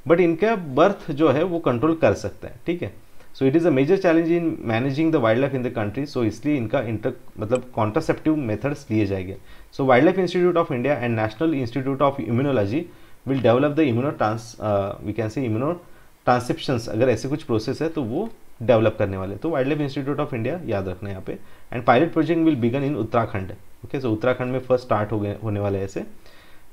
बट इनका बर्थ जो है वो कंट्रोल कर सकता है ठीक है so it is a major challenge in managing the wild life in the country so इसलिए इनका इंटर मतलब कॉन्ट्रासेप्टिव मेथड्स लिए जाएंगे so wild life institute of India and national institute of immunology will develop the immuno trans we can say immuno transcriptions अगर ऐसे कुछ process है तो वो डेवलप करने वाले तो wild life institute of India याद रखना यहाँ पे and pilot project will begin in Uttarakhand okay so Uttarakhand में फर्स्ट स्टार्ट हो गए होने वाले ऐसे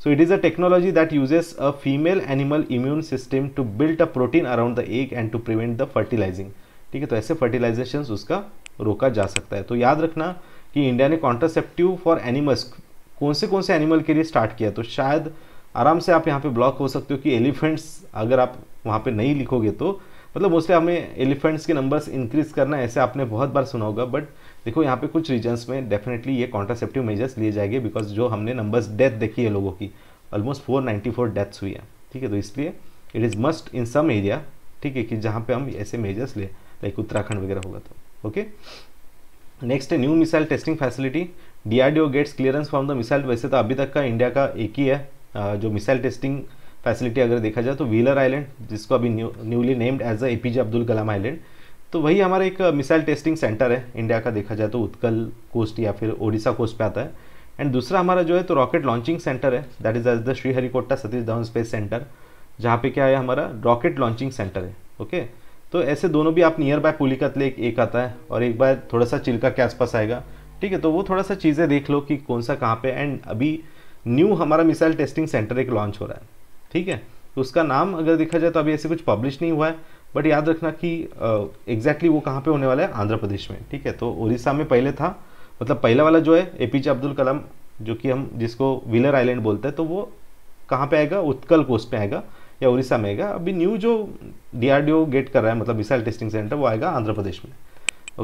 so it is a technology that uses a female animal immune system to build a protein around the egg and to prevent the fertilising ठीक है तो ऐसे फर्टिलाइजेशन उसका रोका जा सकता है तो याद रखना कि इंडिया ने कॉन्ट्रासेप्टिव फॉर एनिमल्स कौन से कौन से एनिमल के लिए स्टार्ट किया तो शायद आराम से आप यहाँ पे ब्लॉक हो सकते हो कि एलिफेंट्स अगर आप वहाँ पे नहीं लिखोगे तो मतलब मोस्टली हमें एलिफेंट्स के नंबर्स इंक्रीज करना ऐसे आपने बहुत बार सुना होगा बट देखो यहाँ पे कुछ रीजन्स में डेफिनेटली ये कॉन्ट्रासेप्टिव मेजर्स लिए जाएंगे बिकॉज जो हमने नंबर्स डेथ देखी है लोगों की ऑलमोस्ट 494 डेथ्स हुई है ठीक है तो इसलिए it is must in some area ठीक है कि जहाँ पे हम ऐसे मेजर्स ले लाइक उत्तराखंड वगैरह होगा तो ओके नेक्स्ट है new missile testing facility DRDO gets clearance from the missile वैसे तो अभी तक का इंडिया का एक ही है जो मिसाइल टेस्टिंग फैसिलिटी अगर देखा जाए तो व्हीलर आइलैंड जिसको अभी newly named as a A P J Abdul Kalam island तो वही हमारा एक मिसाइल टेस्टिंग सेंटर है इंडिया का देखा जाए तो उत्कल कोस्ट या फिर ओडिशा कोस्ट पे आता है एंड दूसरा हमारा जो है तो रॉकेट लॉन्चिंग सेंटर है that is as the Sriharikota Satish Dhawan space centre जहाँ पे क्या है हमारा रॉकेट लॉन्चिंग सेंटर है ओके तो ऐसे दोनों भी आप नियर बाय पुलिकतले एक, एक आता है और एक बार थोड़ा सा चिल्का के आसपास आएगा ठीक है तो वो थोड़ा सा चीज़ें देख लो कि कौन सा कहाँ पे एंड अभी न्यू हमारा मिसाइल टेस्टिंग सेंटर एक लॉन्च हो रहा है ठीक है तो उसका नाम अगर देखा जाए तो अभी ऐसे कुछ पब्लिश नहीं हुआ है बट याद रखना कि एग्जैक्टली uh, exactly वो कहाँ पे होने वाला है आंध्र प्रदेश में ठीक है तो उड़ीसा में पहले था मतलब पहला वाला जो है ए पी जे अब्दुल कलाम जो कि हम जिसको विलर आइलैंड बोलते हैं तो वो कहाँ पे आएगा उत्कल कोस्ट पे आएगा या उड़ीसा में आएगा अभी न्यू जो डी गेट कर रहा है मतलब मिसाइल टेस्टिंग सेंटर वो आएगा आंध्र प्रदेश में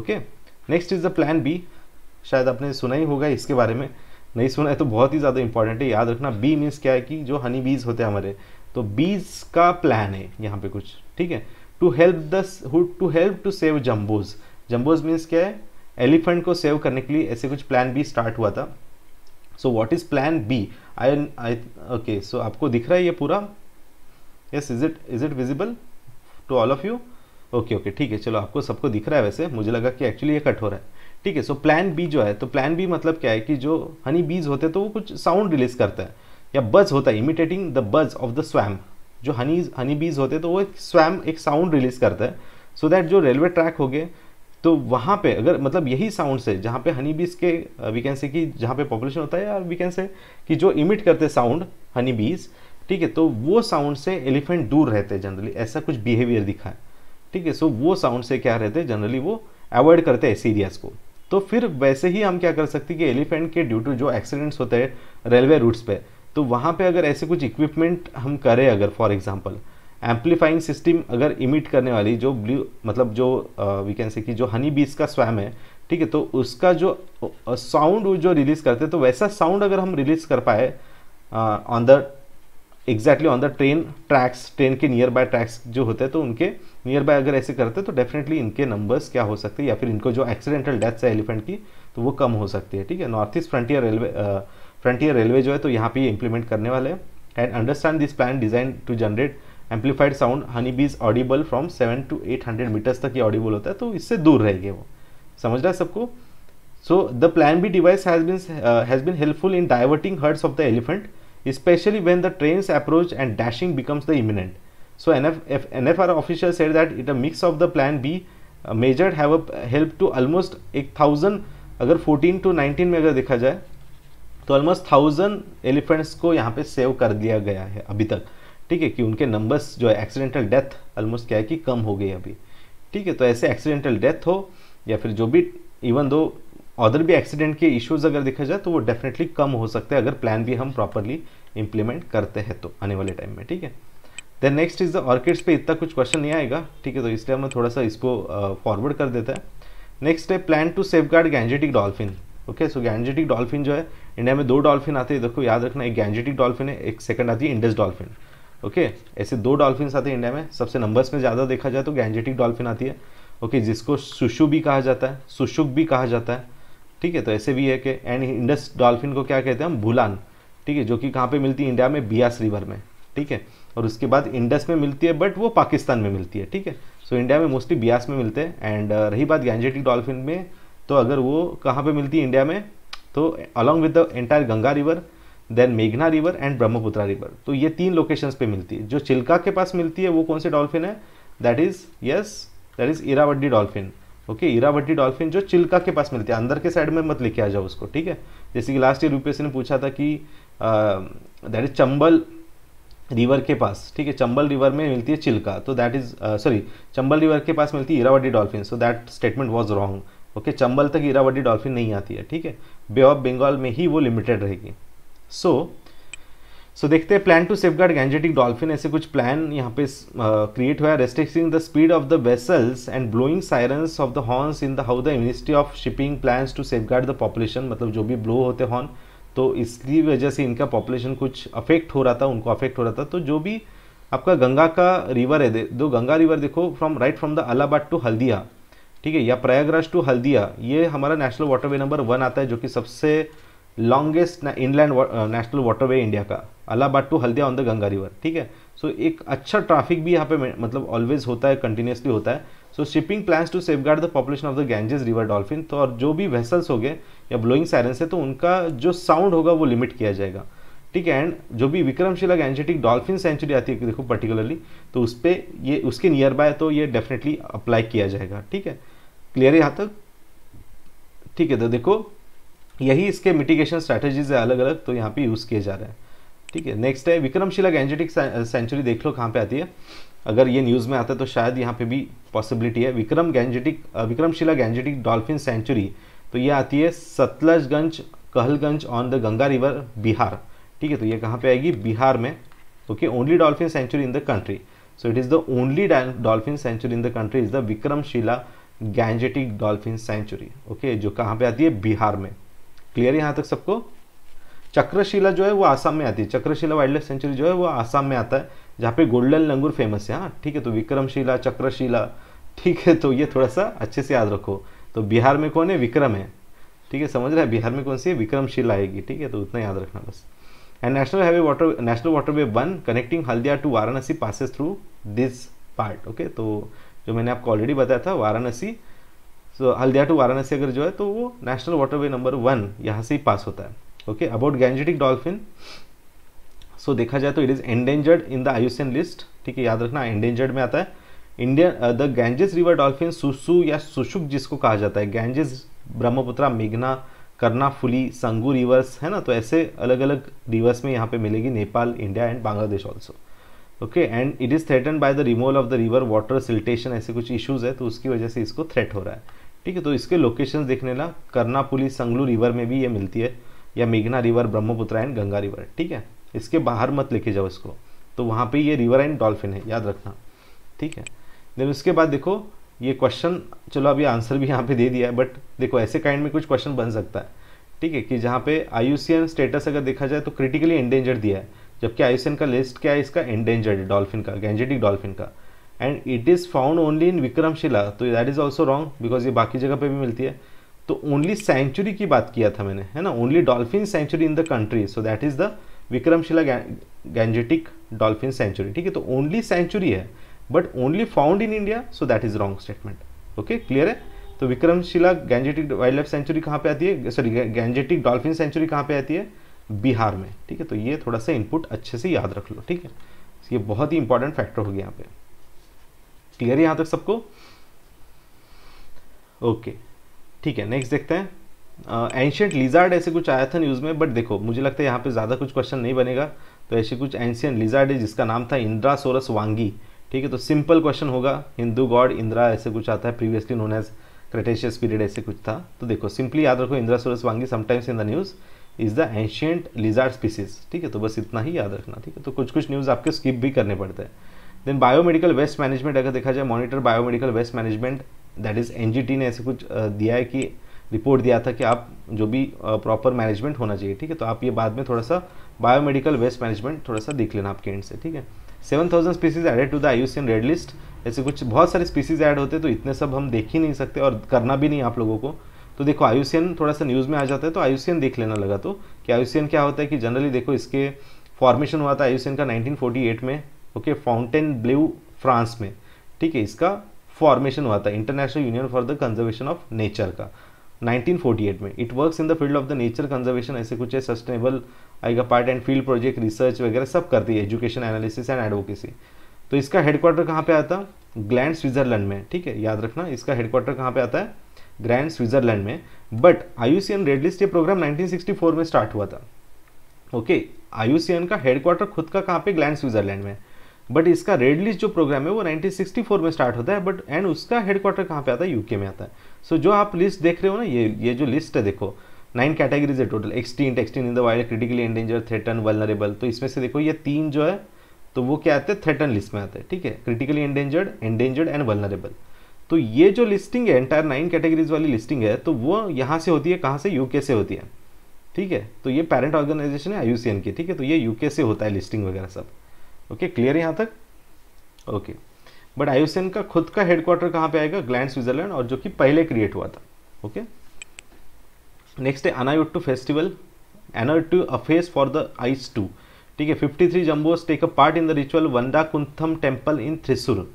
okay next is the plan B शायद आपने सुना ही होगा इसके बारे में नहीं सुना है तो बहुत ही ज़्यादा इंपॉर्टेंट है याद रखना बी मीन्स क्या है कि जो हनी बीज होते हैं हमारे तो बीज का प्लान है यहाँ पे कुछ ठीक है to help the to help to save jumbos jumbos means क्या है एलिफेंट को सेव करने के लिए ऐसे कुछ प्लान बी स्टार्ट हुआ था so what is plan B I I okay so आपको दिख रहा है ये पूरा yes is it is it visible to all of you okay okay ठीक है चलो आपको सबको दिख रहा है वैसे मुझे लगा कि एक्चुअली ये कट हो रहा है ठीक है सो प्लान बी जो है तो प्लान बी मतलब क्या है कि जो हनी बीज होते हैं तो वो कुछ साउंड रिलीज करता है या बज होता है imitating the buzz of the swarm जो हनी हनी बीज होते हैं तो वो एक स्वैम एक साउंड रिलीज करता है सो so दैट जो रेलवे ट्रैक हो गए तो वहाँ पे अगर मतलब यही साउंड से जहाँ पे हनी बीज के वी कैन से कि जहाँ पे पॉपुलेशन होता है या वी कैन से कि जो इमिट करते साउंड हनी बीज ठीक है तो वो साउंड से एलिफेंट दूर रहते हैं जनरली ऐसा कुछ बिहेवियर दिखा है ठीक है सो वो साउंड से क्या रहते हैं जनरली वो अवॉइड करते हैं ऐसे एरियाज़ को तो फिर वैसे ही हम क्या कर सकते हैं कि एलिफेंट के ड्यू टू जो एक्सीडेंट्स होते हैं रेलवे रूट्स पे तो वहाँ पे अगर ऐसे कुछ इक्विपमेंट हम करें अगर फॉर एग्जांपल एम्पलीफाइंग सिस्टम अगर इमिट करने वाली जो ब्लू मतलब जो वी कैन से कि जो हनी बीज का स्वैम है ठीक है तो उसका जो साउंड जो रिलीज़ करते हैं तो वैसा साउंड अगर हम रिलीज़ कर पाए on the exactly on the train tracks train के नियर बाय ट्रैक्स जो होते हैं तो उनके नियर बाय अगर ऐसे करते तो डेफिनेटली इनके नंबर्स क्या हो सकते हैं या फिर इनको जो एक्सीडेंटल डेथ्स है एलिफेंट की तो वो कम हो सकती है ठीक है north east frontier railway frontier railway जो है तो यहाँ पे इम्प्लीमेंट करने वाले हैं and understand this plan design to generate amplified sound honey bees audible from seven to eight hundred metres तक ये ऑडिबल होता है तो इससे दूर रहेगी वो समझ रहा है सबको so the plan B device has been has been helpful in diverting herds of the elephant especially when the train's approach and dashing becomes the imminent. So NF, NFR official said that it a mix of the plan B uh, measured have a, uh, helped to almost 1000 अगर 14 to 19 में अगर देखा जाए तो almost thousand elephants को यहाँ पे save कर दिया गया है अभी तक ठीक है कि उनके नंबर्स जो है एक्सीडेंटल डेथ ऑलमोस्ट क्या है कि कम हो गई अभी ठीक है तो ऐसे एक्सीडेंटल डेथ हो या फिर जो भी इवन दो अदर भी एक्सीडेंट के इश्यूज अगर देखा जाए तो वो डेफिनेटली कम हो सकते हैं अगर प्लान भी हम प्रॉपरली इम्प्लीमेंट करते हैं तो आने वाले टाइम में ठीक है then next is the orchids पे इतना कुछ क्वेश्चन नहीं आएगा ठीक है तो इसलिए हम थोड़ा सा इसको फॉरवर्ड uh, कर देता है नेक्स्ट है plan to safeguard Gangetic dolphin okay so Gangetic dolphin जो है इंडिया में दो डॉल्फिन आते हैं देखो याद रखना एक गैंजेटिक डॉल्फिन है एक सेकंड आती है इंडस डॉल्फिन ओके okay, ऐसे दो डॉल्फिन आते हैं इंडिया में सबसे नंबर्स में ज़्यादा देखा जाए तो गैंजेटिक डॉल्फिन आती है ओके okay, जिसको सुशु भी कहा जाता है सुशुक भी कहा जाता है ठीक है तो ऐसे भी है कि एंड इंडस डॉल्फिन को क्या कहते हैं हम भूलान ठीक है जो कि कहाँ पे मिलती है इंडिया में बियास रिवर में ठीक है और उसके बाद इंडस में मिलती है बट वो पाकिस्तान में मिलती है ठीक है सो इंडिया में मोस्टली बियास में मिलते हैं एंड uh, रही बात गैंजेटिक डॉल्फिन में तो अगर वो कहाँ पर मिलती है इंडिया में तो along with the entire Ganga river then मेघना रिवर एंड ब्रह्मपुत्रा रिवर तो ये तीन लोकेशंस पे मिलती है जो चिल्का के पास मिलती है वो कौन से डॉल्फिन है that is yes that is Irrawaddy dolphin okay Irrawaddy dolphin जो चिल्का के पास मिलती है अंदर के साइड में मत लेके आ जाओ उसको ठीक है जैसे कि लास्ट ईयर यूपीएससी ने पूछा था कि दैट इज चंबल रिवर के पास ठीक है चंबल रिवर में मिलती है चिल्का तो that is sorry Chambal river के पास मिलती है Irrawaddy dolphin so that statement was wrong okay Chambal तक इरावडी डॉल्फिन नहीं आती है ठीक है बे ऑफ बंगाल में ही वो लिमिटेड रहेगी सो सो देखते हैं plan to safeguard Gangetic dolphin ऐसे कुछ प्लान यहाँ पे क्रिएट uh, हुआ है restricting the speed of the vessels and blowing sirens of the horns in the how the ministry of shipping plans to safeguard the population मतलब जो भी blow होते हॉर्न तो इसकी वजह से इनका पॉपुलेशन कुछ अफेक्ट हो रहा था उनको अफेक्ट हो रहा था तो जो भी आपका गंगा का रिवर है दो गंगा रिवर देखो from right from the Allahabad to Haldia ठीक है या प्रयागराज टू हल्दिया ये हमारा नेशनल वाटरवे नंबर वन आता है जो कि सबसे longest inland national waterway India का Allahabad to Haldia on the Ganga river ठीक है सो so, एक अच्छा ट्रैफिक भी यहाँ पे मतलब ऑलवेज होता है कंटिन्यूसली होता है so shipping plans to guard the population of the Ganges river dolphin तो और जो भी वेसल्स हो गए या ब्लोइंग साइलेंस है तो उनका जो साउंड होगा वो लिमिट किया जाएगा ठीक है एंड जो भी विक्रमशिला गैंजेटिक डॉल्फिन सेंचुरी आती है देखो पर्टिकुलरली तो उस पर ये उसके नियर बाय तो ये डेफिनेटली अप्लाई किया जाएगा ठीक है क्लियर है यहाँ तक ठीक है तो देखो यही इसके मिटिगेशन स्ट्रैटेजीज है अलग अलग तो यहाँ पे यूज़ किए जा रहे हैं ठीक है नेक्स्ट है विक्रमशिला गैंजेटिक सेंचुरी देख लो कहाँ पे आती है अगर ये न्यूज़ में आता है तो शायद यहाँ पे भी पॉसिबिलिटी है Vikram Gangetic Vikramshila Gangetic dolphin sanctuary तो ये आती है Sultanganj Kahalgaon on the Ganga river Bihar ठीक है तो ये कहाँ पे आएगी बिहार में okay only dolphin sanctuary in the country so it is the only dolphin sanctuary in the country is the Vikramshila Gangetic dolphin sanctuary okay जो कहाँ पर आती है बिहार में क्लियर यहाँ तक सबको चक्रशिला जो है वो आसाम में आती है चक्रशिला वाइल्ड लाइफ सेंचुरी जो है वो आसाम में आता है जहाँ पे गोल्डन लंगूर फेमस है हाँ ठीक है तो विक्रमशिला चक्रशिला ठीक है तो ये थोड़ा सा अच्छे से याद रखो तो बिहार में कौन है विक्रम है ठीक है समझ रहे हैं बिहार में कौन सी है विक्रमशिला आएगी ठीक है तो उतना याद रखना बस and national highway water national waterway one connecting Haldia to Varanasi passes through this part okay तो जो मैंने आपको ऑलरेडी बताया था वाराणसी तो हल्दिया टू वाराणसी अगर जो है तो वो national waterway number one यहाँ से ही पास होता है okay about Gangetic dolphin so so, देखा जाए तो it is endangered in the IUCN list ठीक है याद रखना एंडेंजर्ड में आता है Indian the Ganges river dolphin susu या सुशुक जिसको कहा जाता है गैंजेस ब्रह्मपुत्रा मेघना करना फुली संगू रिवर्स है ना तो ऐसे अलग अलग रिवर्स में यहाँ पे मिलेगी Nepal India and Bangladesh also okay and it is threaten by the removal of the river water siltation ऐसे कुछ इश्यूज है तो उसकी वजह से इसको थ्रेट हो रहा है ठीक है तो इसके लोकेशन देखने ला करनापुली संगलू रिवर में भी ये मिलती है या मेघना river Brahmaputra and Ganga river ठीक है इसके बाहर मत लेके जाओ इसको तो वहाँ पे ये एंड डॉल्फिन है याद रखना ठीक है देन उसके बाद देखो ये क्वेश्चन चलो अभी आंसर भी यहाँ पे दे दिया है बट देखो ऐसे काइंड में कुछ क्वेश्चन बन सकता है ठीक है कि जहाँ पे आई स्टेटस अगर देखा जाए तो क्रिटिकली एंडेंजर्ड दिया है जबकि आई का लिस्ट क्या है इसका एंडेंजर्ड डॉल्फिन का गैंजेटिक डॉल्फिन का and it is found only in Vikramshila तो that is also wrong because ये बाकी जगह पर भी मिलती है तो ओनली सेंचुरी की बात किया था मैंने है ना only dolphin sanctuary in the country so that is the Vikramshila Gangetic dolphin sanctuary ठीक है तो ओनली सेंचुरी है but only found in India so that is wrong statement okay clear है तो Vikramshila Gangetic wildlife sanctuary कहाँ पे आती है सॉरी गैंजेटिक डॉल्फिन सेंचुरी कहाँ पे आती है बिहार में ठीक है तो ये थोड़ा सा इनपुट अच्छे से याद रख लो ठीक है तो ये बहुत ही इंपॉर्टेंट फैक्टर हो गया यहाँ पे क्लियर है यहाँ तक सबको ओके ठीक है नेक्स्ट देखते हैं एंशियंट लिजार्ड ऐसे कुछ आया था न्यूज़ में बट देखो मुझे लगता है यहाँ पे ज़्यादा कुछ क्वेश्चन नहीं बनेगा तो ऐसे कुछ एंशियंट लिजार्ड है जिसका नाम था इंद्रा सोरस वांगी ठीक है तो सिंपल क्वेश्चन होगा हिंदू गॉड इंद्रा ऐसे कुछ आता है previously known as cretaceous period ऐसे कुछ था तो देखो सिंपली याद रखो Indrasaurus wangi sometimes in the news is the ancient lizard species ठीक है तो बस इतना ही याद रखना ठीक है तो कुछ कुछ न्यूज़ आपके स्किप भी करने पड़ते हैं देन बायोमेडिकल वेस्ट मैनेजमेंट अगर देखा जाए monitor biomedical waste management that is an ने ऐसे कुछ दिया है कि रिपोर्ट दिया था कि आप जो भी प्रॉपर मैनेजमेंट होना चाहिए ठीक है तो आप ये बाद में थोड़ा सा बायोमेडिकल वेस्ट मैनेजमेंट थोड़ा सा देख लेना आपके एंड से ठीक है seven thousand species added to the I red list ऐसे कुछ बहुत सारे स्पीसीज ऐड होते तो इतने सब हम देख ही नहीं सकते और करना भी नहीं आप लोगों को तो देखो आयुसियन थोड़ा सा न्यूज़ में आ जाता है तो आयुसियन देख लेना लगा तो कि आयुसियन क्या होता है कि जनरली देखो इसके फॉर्मेशन हुआ था आयुसियन का 1948 में ओके फाउंटेन ब्लू फ्रांस में ठीक है इसका फॉर्मेशन हुआ था International Union for the conservation of Nature का 1948 में it works in the field of the nature conservation ऐसे कुछ है सस्टेनेबल आएगा part and field project research वगैरह सब करती है एजुकेशन एनालिसिस एंड एडवोकेसी तो इसका हेडक्वार्टर कहाँ पे आता है ग्लैंड स्विट्जरलैंड में ठीक है याद रखना इसका हेडक्वार्टर कहाँ पे आता है ग्रैंड स्विट्जरलैंड में बट आई रेड लिस्ट ये प्रोग्राम 1964 में स्टार्ट हुआ था ओके आई का हेडक्वार्टर खुद का कहाँ पे ग्लैंड स्विट्जरलैंड में बट इसका रेड लिस्ट जो प्रोग्राम है वो 1964 में स्टार्ट होता है बट एंड उसका हेडक्वार्टर कहाँ पे आता है यूके में आता है सो so, जो आप लिस्ट देख रहे हो ना ये ये जो लिस्ट है देखो नाइन कैटेगरीज है total extinct extinct in the wild critically endanger threaten vulnerable तो इसमें से देखो ये तीन जो है तो वो क्या आते हैं थ्रेटन लिस्ट में आते हैं ठीक है critically endangered endangered and vulnerable तो ये जो लिस्टिंग है एंटायर नाइन कैटेगरीज वाली लिस्टिंग है तो वो यहाँ से होती है कहाँ से यूके से होती है ठीक है तो ये पेरेंट ऑर्गेनाइजेशन है आई की ठीक है तो ये यूके से होता है लिस्टिंग वगैरह सब ओके क्लियर है यहाँ तक ओके okay. बट आयुसेन का खुद का हेडक्वार्टर कहाँ पे आएगा ग्लैंड स्विट्जरलैंड और जो कि पहले क्रिएट हुआ था ओके नेक्स्ट है Anayoottu festival a feast for the eyes too ठीक है fifty three jumbos take a part in the ritual Vadakkunnathan temple in Thrissur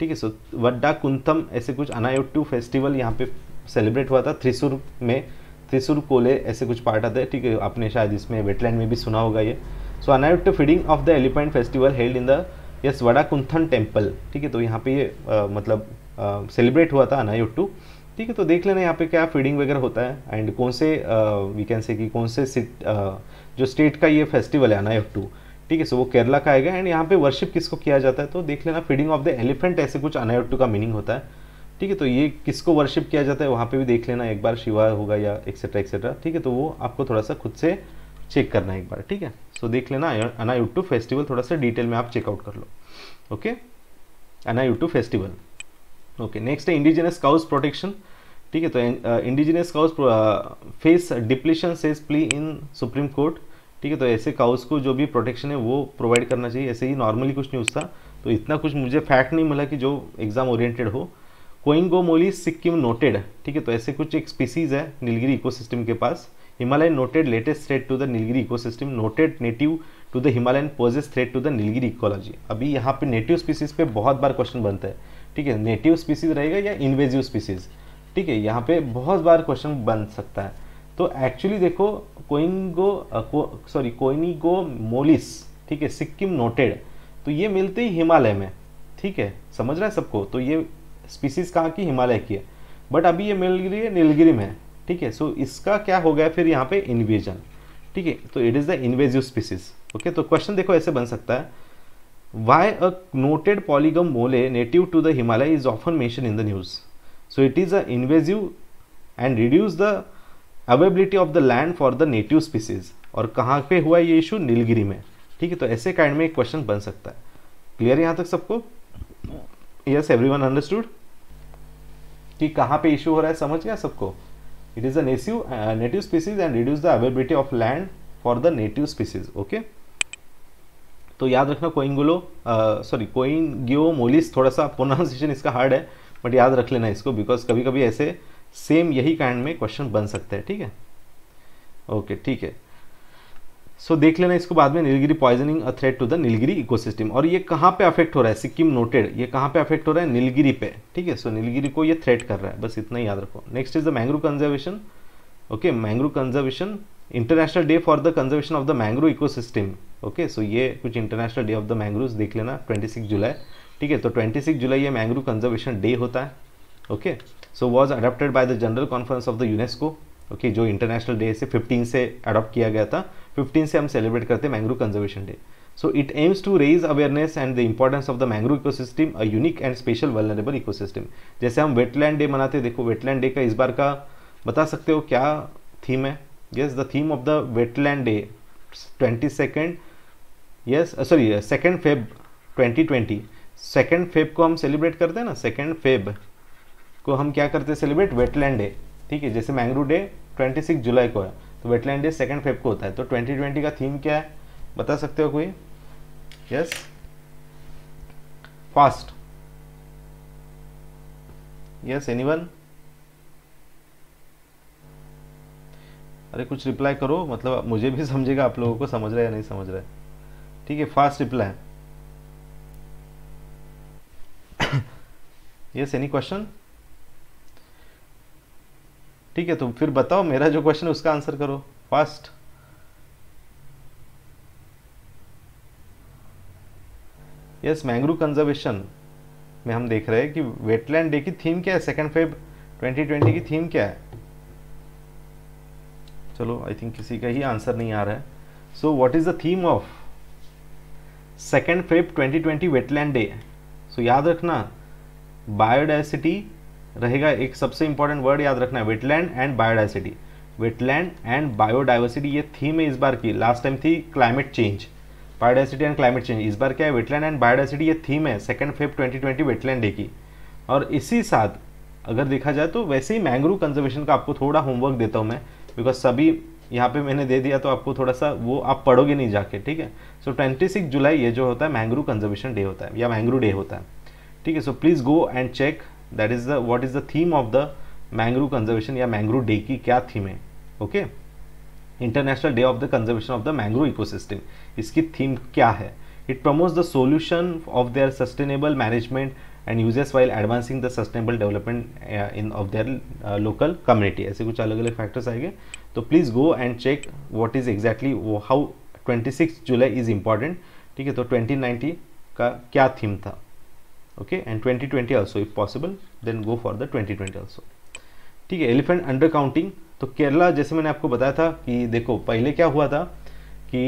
ठीक है सो वड्डा कुंथम ऐसे कुछ अनायुट्टू फेस्टिवल यहाँ पे सेलिब्रेट हुआ था थ्रिसुर में थ्रिसुर कोले ऐसे कुछ पार्ट आते हैं ठीक है आपने शायद इसमें वेटलैंड में भी सुना होगा ये so Anayoottu feeding of the elephant festival held in the yes Vadakkunnathan temple ठीक है तो यहाँ पे ये मतलब सेलिब्रेट हुआ था टू ठीक है तो देख लेना यहाँ पे क्या फीडिंग वगैरह होता है एंड कौन से वी कैन से कि कौन से सिट, जो स्टेट का ये फेस्टिवल है टू ठीक है सो वो केरला का आएगा एंड यहाँ पे वर्शिप किसको किया जाता है तो देख लेना फीडिंग ऑफ द एलिफेंट ऐसे कुछ टू का मीनिंग होता है ठीक है तो ये किसको वर्शिप किया जाता है वहाँ पे भी देख लेना एक बार शिवा होगा या एक्सेट्रा एक्सेट्रा ठीक है तो वो आपको थोड़ा सा खुद से चेक करना एक बार ठीक है सो so, देख लेना अना यूट्यूब फेस्टिवल थोड़ा सा डिटेल में आप चेकआउट कर लो okay Anayoottu festival okay next है इंडिजिनियस काउस प्रोटेक्शन ठीक है तो indigenous cows face depletion says plea in Supreme Court ठीक है तो ऐसे काउस को जो भी प्रोटेक्शन है वो प्रोवाइड करना चाहिए ऐसे ही नॉर्मली कुछ न्यूज़ था तो इतना कुछ मुझे फैक्ट नहीं मिला कि जो एग्ज़ाम ओरिएंटेड हो कोइंगो मोली सिक्किम नोटेड ठीक है तो ऐसे कुछ एक स्पीसीज़ है नीलगिरी इकोसिस्टम के पास Himalayan knotweed latest threat to the Nilgiri ecosystem knotweed native to the Himalayan poses threat to the Nilgiri ecology अभी यहाँ पे नेटिव स्पीसीज पे बहुत बार क्वेश्चन बनता है ठीक है नेटिव स्पीसीज रहेगा या इन्वेजिव स्पीसीज ठीक है यहाँ पे बहुत बार क्वेश्चन बन सकता है तो एक्चुअली देखो कोइंगो सॉरी कोइनिगो मोलिस ठीक है सिक्किम नोटेड तो ये मिलते ही हिमालय में ठीक है समझ रहा है सबको तो ये स्पीसीज कहाँ की हिमालय की है बट अभी ये मिल रही है नीलगिरी में ठीक है सो इसका क्या हो गया फिर यहाँ पे इन्वेजन ठीक है तो it is the invasive species okay तो क्वेश्चन देखो ऐसे बन सकता है why a knotweed Polygonum molle native to the Himalaya is often mentioned in the news so it is a invasive and reduce the availability of the land for the native species और कहाँ पे हुआ ये इशू नीलगिरी में ठीक है तो ऐसे काइंड में एक क्वेश्चन बन सकता है क्लियर यहाँ तक सबको यस एवरी वन अंडरस्टूड कि कहाँ पे इशू हो रहा है समझ गया सबको it is a native uh, native species and reduce the availability of land for the native species okay तो याद रखना कोइंगुलो सॉरी uh, मोलिस थोड़ा सा प्रोनाउंसिएशन इसका हार्ड है बट याद रख लेना इसको बिकॉज कभी कभी ऐसे सेम यही काइंड में क्वेश्चन बन सकते हैं ठीक है ओके ठीक है सो so, देख लेना इसको बाद में Nilgiri poisoning a threat to the Nilgiri ecosystem और ये कहाँ पे अफेक्ट हो रहा है सिक्किम नोटेड ये कहाँ पे अफेक्ट हो रहा है नीलगिरी पे ठीक है सो नीलगिरी को ये थ्रेट कर रहा है बस इतना ही याद रखो next is the mangrove conservation okay mangrove conservation international day for the conservation of the mangrove ecosystem okay so ये कुछ international day of the mangrove देख लेना ट्वेंटी जुलाई ठीक है तो ट्वेंटी जुलाई ये मैंग्रो कंजर्वेशन डे होता है okay so was adopted by the general conference of the UNESCO okay जो इंटरनेशनल डे से 15 से अडोप्ट किया गया था फिफ्टीन से हम सेलिब्रेट करते हैं mangrove conservation day so it aims to raise awareness and the importance of the eco ecosystem a unique and special vulnerable ecosystem जैसे हम वेटलैंड डे मनाते देखो वेटलैंड डे का इस बार का बता सकते हो क्या थीम है yes the theme of the wetland day twenty second yes sorry second Feb twenty twenty second Feb को हम सेलिब्रेट करते हैं ना सेकेंड फेब को हम क्या करते हैं सेलिब्रेट वेटलैंड डे ठीक है जैसे मैंग्रो डे ट्वेंटी सिक्स जुलाई को है तो वेटलैंड डे सेकेंड फेब को होता है तो ट्वेंटी ट्वेंटी का थीम क्या है बता सकते हो कोई यस फास्ट यस एनीवन अरे कुछ रिप्लाई करो मतलब मुझे भी समझेगा आप लोगों को समझ रहा है या नहीं समझ रहा है ठीक है fast reply yes any question ठीक है तो फिर बताओ मेरा जो क्वेश्चन है उसका आंसर करो फास्ट यस मैंग्रोव कंजर्वेशन में हम देख रहे हैं कि वेटलैंड डे की थीम क्या है सेकेंड फेब 2020 की थीम क्या है चलो आई थिंक किसी का ही आंसर नहीं आ रहा है so what is the theme of second Feb 2020 wetland day so याद रखना बायोडाइवर्सिटी रहेगा एक सबसे इंपॉर्टेंट वर्ड याद रखना है wetland and biodiversity wetland and biodiversity ये थीम है इस बार की लास्ट टाइम थी climate change biodiversity and climate change इस बार क्या है वेटलैंड एंड बायोडाइवर्सिटी ये थीम है second Feb twenty twenty wetland day की और इसी साथ अगर देखा जाए तो वैसे ही मैंग्रोव कंजर्वेशन का आपको थोड़ा होमवर्क देता हूँ मैं बिकॉज सभी यहाँ पे मैंने दे दिया तो आपको थोड़ा सा वो आप पढ़ोगे नहीं जाके ठीक है सो ट्वेंटी सिक्स जुलाई ये जो होता है मैंग्रोव कंजर्वेशन डे होता है या मैंग्रोव डे होता है ठीक है so please go and check that is the what is the theme of the mangrove conservation या मैंग्रोव डे की क्या थीम है okay international day of the conservation of the mangrove ecosystem इसकी theme क्या है it promotes the solution of their sustainable management and uses while advancing the sustainable development in of their local community ऐसे कुछ अलग अलग factors आएंगे तो please go and check what is exactly how twenty six July is important ठीक है तो twenty ninety का क्या थीम था okay and 2020 also if possible then go for the 2020 also ठीक है एलिफेंट अंडर काउंटिंग तो केरला जैसे मैंने आपको बताया था कि देखो पहले क्या हुआ था कि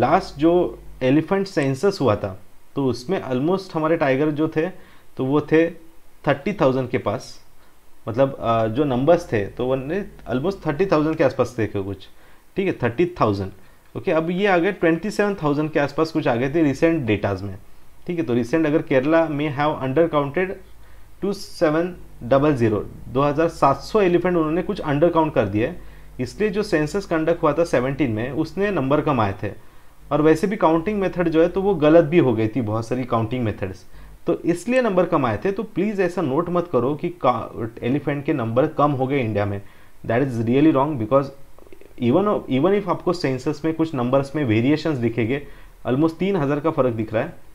लास्ट जो एलिफेंट सेंसस हुआ था तो उसमें ऑलमोस्ट हमारे टाइगर जो थे तो वो थे थर्टी थाउजेंड के पास मतलब आ, जो नंबर्स थे तो उन्होंने ऑलमोस्ट थर्टी थाउजेंड के आसपास थे कुछ ठीक है थर्टी थाउजेंड ओके अब ये आ गए ट्वेंटी सेवन थाउजेंड के आसपास कुछ आ गए थे रिसेंट डेटाज में ठीक है तो रिसेंट अगर केरला में have undercounted two seven double zero दो हज़ार सात सौ एलिफेंट उन्होंने कुछ अंडर काउंट कर दिया है इसलिए जो सेंसस कंडक्ट हुआ था सेवनटीन में उसने नंबर कम आए थे और वैसे भी काउंटिंग मेथड जो है तो वो गलत भी हो गई थी बहुत सारी काउंटिंग मेथड्स तो इसलिए नंबर कम आए थे तो प्लीज़ ऐसा नोट मत करो कि एलिफेंट के नंबर कम हो गए इंडिया में that is really wrong because even even if आपको सेंसस में कुछ नंबर्स में वेरिएशंस दिखेंगे ऑलमोस्ट तीन हज़ार का फ़र्क दिख रहा है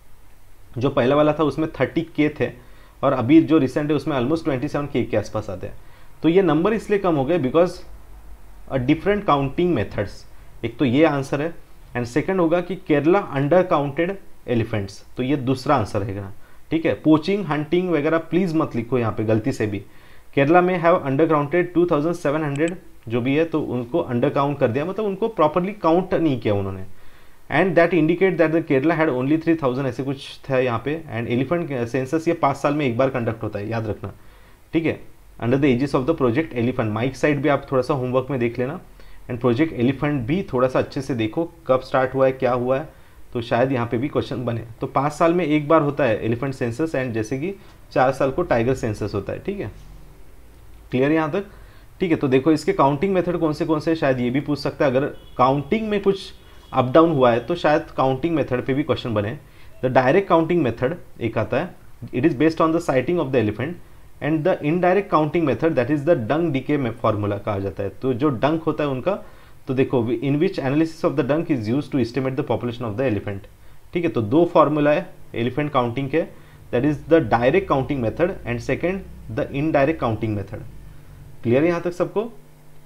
जो पहला वाला था उसमें थर्टी के थे और अभी जो रिसेंट है उसमें ऑलमोस्ट ट्वेंटी सेवन के के आसपास आते हैं तो ये नंबर इसलिए कम हो गए बिकॉज डिफरेंट काउंटिंग मेथड्स एक तो ये आंसर है एंड सेकेंड होगा कि केरला अंडर काउंटेड एलिफेंट्स तो ये दूसरा आंसर रहेगा ठीक है पोचिंग हंटिंग वगैरह प्लीज़ मत लिखो यहाँ पे गलती से भी केरला में हैव अंडर काउंटेड हंड्रेड जो भी है तो उनको अंडर काउंट कर दिया मतलब उनको प्रॉपरली काउंट नहीं किया उन्होंने and that indicate that the Kerala had only three thousand ऐसे कुछ था यहाँ पे एंड एलिफेंट सेंसस ये पाँच साल में एक बार कंडक्ट होता है याद रखना ठीक है under the aegis of the project elephant mic side भी आप थोड़ा सा होमवर्क में देख लेना एंड प्रोजेक्ट एलिफेंट भी थोड़ा सा अच्छे से देखो कब स्टार्ट हुआ है क्या हुआ है तो शायद यहाँ पे भी क्वेश्चन बने तो पाँच साल में एक बार होता है एलिफेंट सेंसस एंड जैसे कि चार साल को टाइगर सेंसस होता है ठीक है क्लियर यहाँ तक ठीक है तो देखो इसके काउंटिंग मेथड कौन से कौन से शायद ये भी पूछ सकता है अगर काउंटिंग में कुछ अप डाउन हुआ है तो शायद काउंटिंग मेथड पे भी क्वेश्चन बने द डायरेक्ट काउंटिंग मेथड एक आता है it is based on the sighting of the elephant and the indirect counting method that is the dung decay formula कहा जाता है तो जो डंक होता है उनका तो देखो in which analysis of the dung is use to estimate the population of the elephant ठीक है तो दो फॉर्मूला है एलिफेंट काउंटिंग के that is the direct counting method and second the indirect counting method clear है यहाँ तक सबको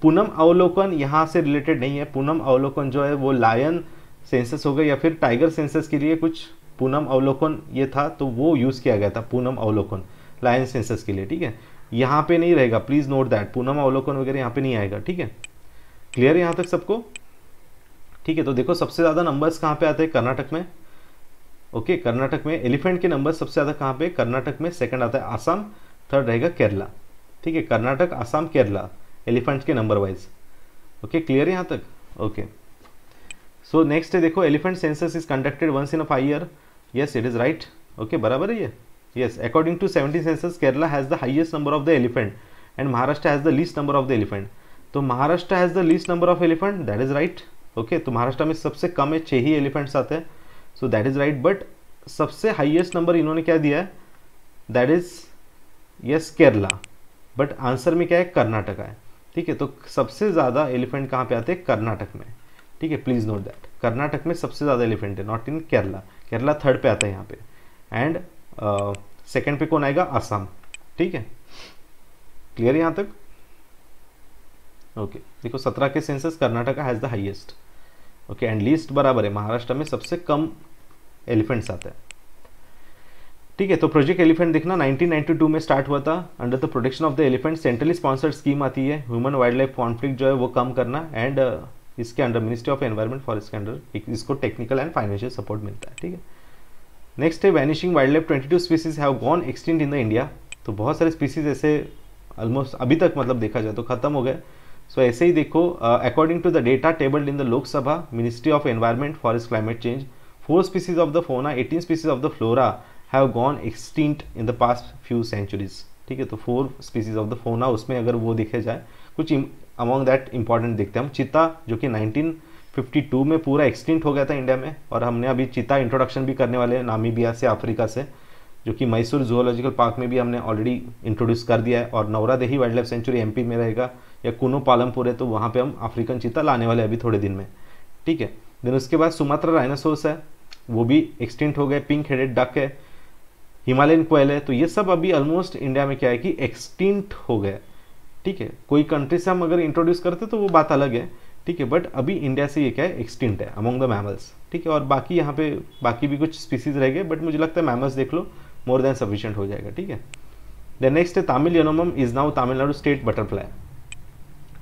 पूनम अवलोकन यहाँ से रिलेटेड नहीं है पूनम अवलोकन जो है वो लायन सेंसस हो गए या फिर टाइगर सेंसस के लिए कुछ पूनम अवलोकन ये था तो वो यूज़ किया गया था पूनम अवलोकन लायन सेंसस के लिए ठीक है यहाँ पे नहीं रहेगा प्लीज़ नोट दैट पूनम अवलोकन वगैरह यहाँ पे नहीं आएगा ठीक है क्लियर यहाँ तक सबको ठीक है तो देखो सबसे ज़्यादा नंबर्स कहाँ पे आते हैं कर्नाटक में ओके कर्नाटक में एलिफेंट के नंबर सबसे ज़्यादा कहाँ पे कर्नाटक में सेकंड आता है आसाम थर्ड रहेगा केरला ठीक है कर्नाटक आसाम केरला एलिफेंट्स के नंबर वाइज ओके क्लियर है यहाँ तक ओके सो नेक्स्ट है देखो elephant census is conducted once in a five year yes it is right okay बराबर है ये yes according to seventy census Kerala has the highest number of the elephant and Maharashtra has the least number of the elephant तो Maharashtra has the least number of elephant that is right okay तो महाराष्ट्र में सबसे कम है छः ही elephants आते हैं so that is right but सबसे highest number इन्होंने क्या दिया है that is yes Kerala but answer में क्या है कर्नाटका है ठीक है तो सबसे ज़्यादा एलिफेंट कहाँ पे आते हैं कर्नाटक में ठीक है प्लीज़ नोट दैट कर्नाटक में सबसे ज़्यादा एलिफेंट है not in Kerala Kerala third पे आता है यहाँ पे एंड सेकेंड uh, पे कौन आएगा आसाम ठीक है क्लियर यहाँ तक ओके okay. देखो सत्रह के census Karnataka has the highest okay and least बराबर है महाराष्ट्र में सबसे कम एलिफेंट्स आते हैं ठीक है तो प्रोजेक्ट एलिफेंट देखना 1992 में स्टार्ट हुआ था under the protection of the elephant centrally sponsored scheme आती है ह्यूमन वाइल्ड लाइफ कॉन्फ्लिक्ट जो है वो कम करना एंड uh, इसके under ministry of environment forest के अंडर इसको टेक्निकल एंड फाइनेंशियल सपोर्ट मिलता है ठीक है नेक्स्ट है vanishing wild life twenty two species have gone extinct in the India तो बहुत सारे स्पीसीज ऐसे ऑलमोस्ट अभी तक मतलब देखा जाए तो खत्म हो गए सो so, ऐसे ही देखो according to the data tabled in the Lok Sabha ministry of environment forest climate change four species of the fauna eighteen species of the flora have gone extinct in the past few centuries ठीक है तो four species of the फोना उसमें अगर वो देखे जाए कुछ अमॉन्ग दैट इंपॉर्टेंट देखते हैं हम चिता जो कि 1952 में पूरा एक्सटिंट हो गया था इंडिया में और हमने अभी चिता इंट्रोडक्शन भी करने वाले हैं नामीबिया से अफ्रीका से जो कि मैसूर जूलॉजिकल पार्क में भी हमने ऑलरेडी इंट्रोड्यूस कर दिया है और देही वाइल्ड लाइफ सेंचुरी एमपी में रहेगा या कुनो पालमपुर है तो वहाँ पे हम अफ्रीकन चिता लाने वाले अभी थोड़े दिन में ठीक है देन उसके बाद सुमात्रा राइनासोर्स है वो भी एक्सटिंट हो गए पिंक हेडेड डक है हिमालयन कोयल है तो ये सब अभी ऑलमोस्ट इंडिया में क्या है कि एक्सटिंक्ट हो गया ठीक है कोई कंट्री से हम अगर इंट्रोड्यूस करते तो वो बात अलग है ठीक है बट अभी इंडिया से ये क्या है एक्सटिंक्ट है अमोंग द मैमल्स ठीक है और बाकी यहाँ पे बाकी भी कुछ स्पीसीज रह गए बट मुझे लगता है मैमल्स देख लो मोर देन सफिशियंट हो जाएगा ठीक है द नेक्स्ट है Tamil yeoman is now Tamil Nadu state butterfly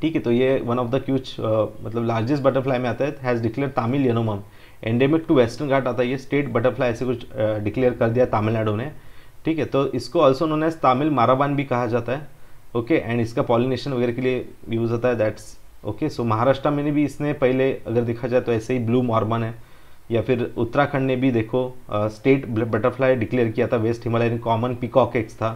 ठीक है तो ये वन ऑफ द क्यूज मतलब लार्जेस्ट बटरफ्लाई में आता है has declare Tamil yeoman endemic to western Ghat आता है ये स्टेट बटरफ्लाई ऐसे कुछ डिक्लेयर कर दिया तमिलनाडु ने ठीक है तो इसको ऑल्सो उन्होंने तमिल माराबान भी कहा जाता है ओके okay, एंड इसका पॉलिनेशन वगैरह के लिए यूज़ होता है दैट्स ओके सो महाराष्ट्र में भी इसने पहले अगर देखा जाए तो ऐसे ही ब्लू मॉर्मन है या फिर उत्तराखंड ने भी देखो स्टेट बटरफ्लाई डिक्लेयर किया था वेस्ट हिमालयन कॉमन पिकॉक एक्स था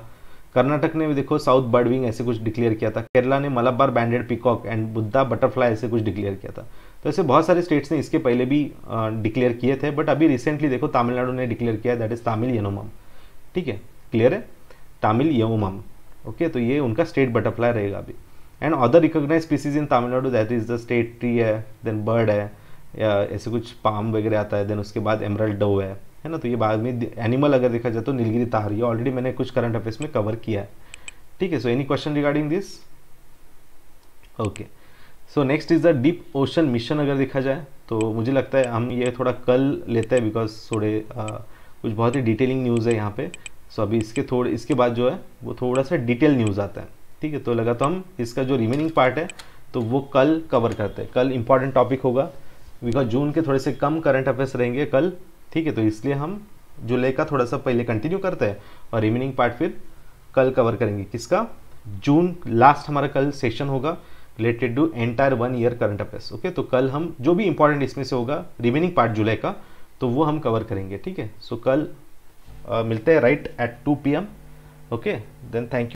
कर्नाटक ने भी देखो साउथ बर्डविंग ऐसे कुछ डिक्लेयर किया था केरला ने Malabar banded peacock and Buddha butterfly ऐसे कुछ डिक्लेयर किया था तो ऐसे बहुत सारे स्टेट्स ने इसके पहले भी डिक्लेयर किए थे बट अभी रिसेंटली देखो तमिलनाडु ने डिक्लेयर किया दैट इज़ तमिल यनोमम ठीक है क्लियर है तमिल यमोमम ओके तो ये उनका स्टेट बटरफ्लाई रहेगा अभी and other recognize species in Tamil Nadu that is the state tree है देन बर्ड है या ऐसे कुछ पाम वगैरह आता है देन उसके बाद एमरल डो है है ना तो ये बाद में एनिमल अगर देखा जाए तो नीलगिरी तार ये ऑलरेडी मैंने कुछ करंट अफेयर्स में कवर किया है ठीक है so any question regarding this okay so next is the deep ocean mission अगर देखा जाए तो मुझे लगता है हम ये थोड़ा कल लेते हैं बिकॉज थोड़े कुछ बहुत ही डिटेलिंग न्यूज़ है यहाँ पे सो so, अभी इसके थोड़े इसके बाद जो है वो थोड़ा सा डिटेल न्यूज़ आता है ठीक है तो लगा तो हम इसका जो रिमेनिंग पार्ट है तो वो कल कवर करते हैं कल इंपॉर्टेंट टॉपिक होगा बिकॉज जून के थोड़े से कम करंट अफेयर्स रहेंगे कल ठीक है तो इसलिए हम जुलाई का थोड़ा सा पहले कंटिन्यू करते हैं और रिमेनिंग पार्ट फिर कल कवर करेंगे किसका जून लास्ट हमारा कल सेशन होगा related to entire one year current affairs okay तो कल हम जो भी इंपॉर्टेंट इसमें से होगा रिमेनिंग पार्ट जुलाई का तो वो हम कवर करेंगे ठीक है सो कल uh, मिलते हैं right at two P M okay then thank you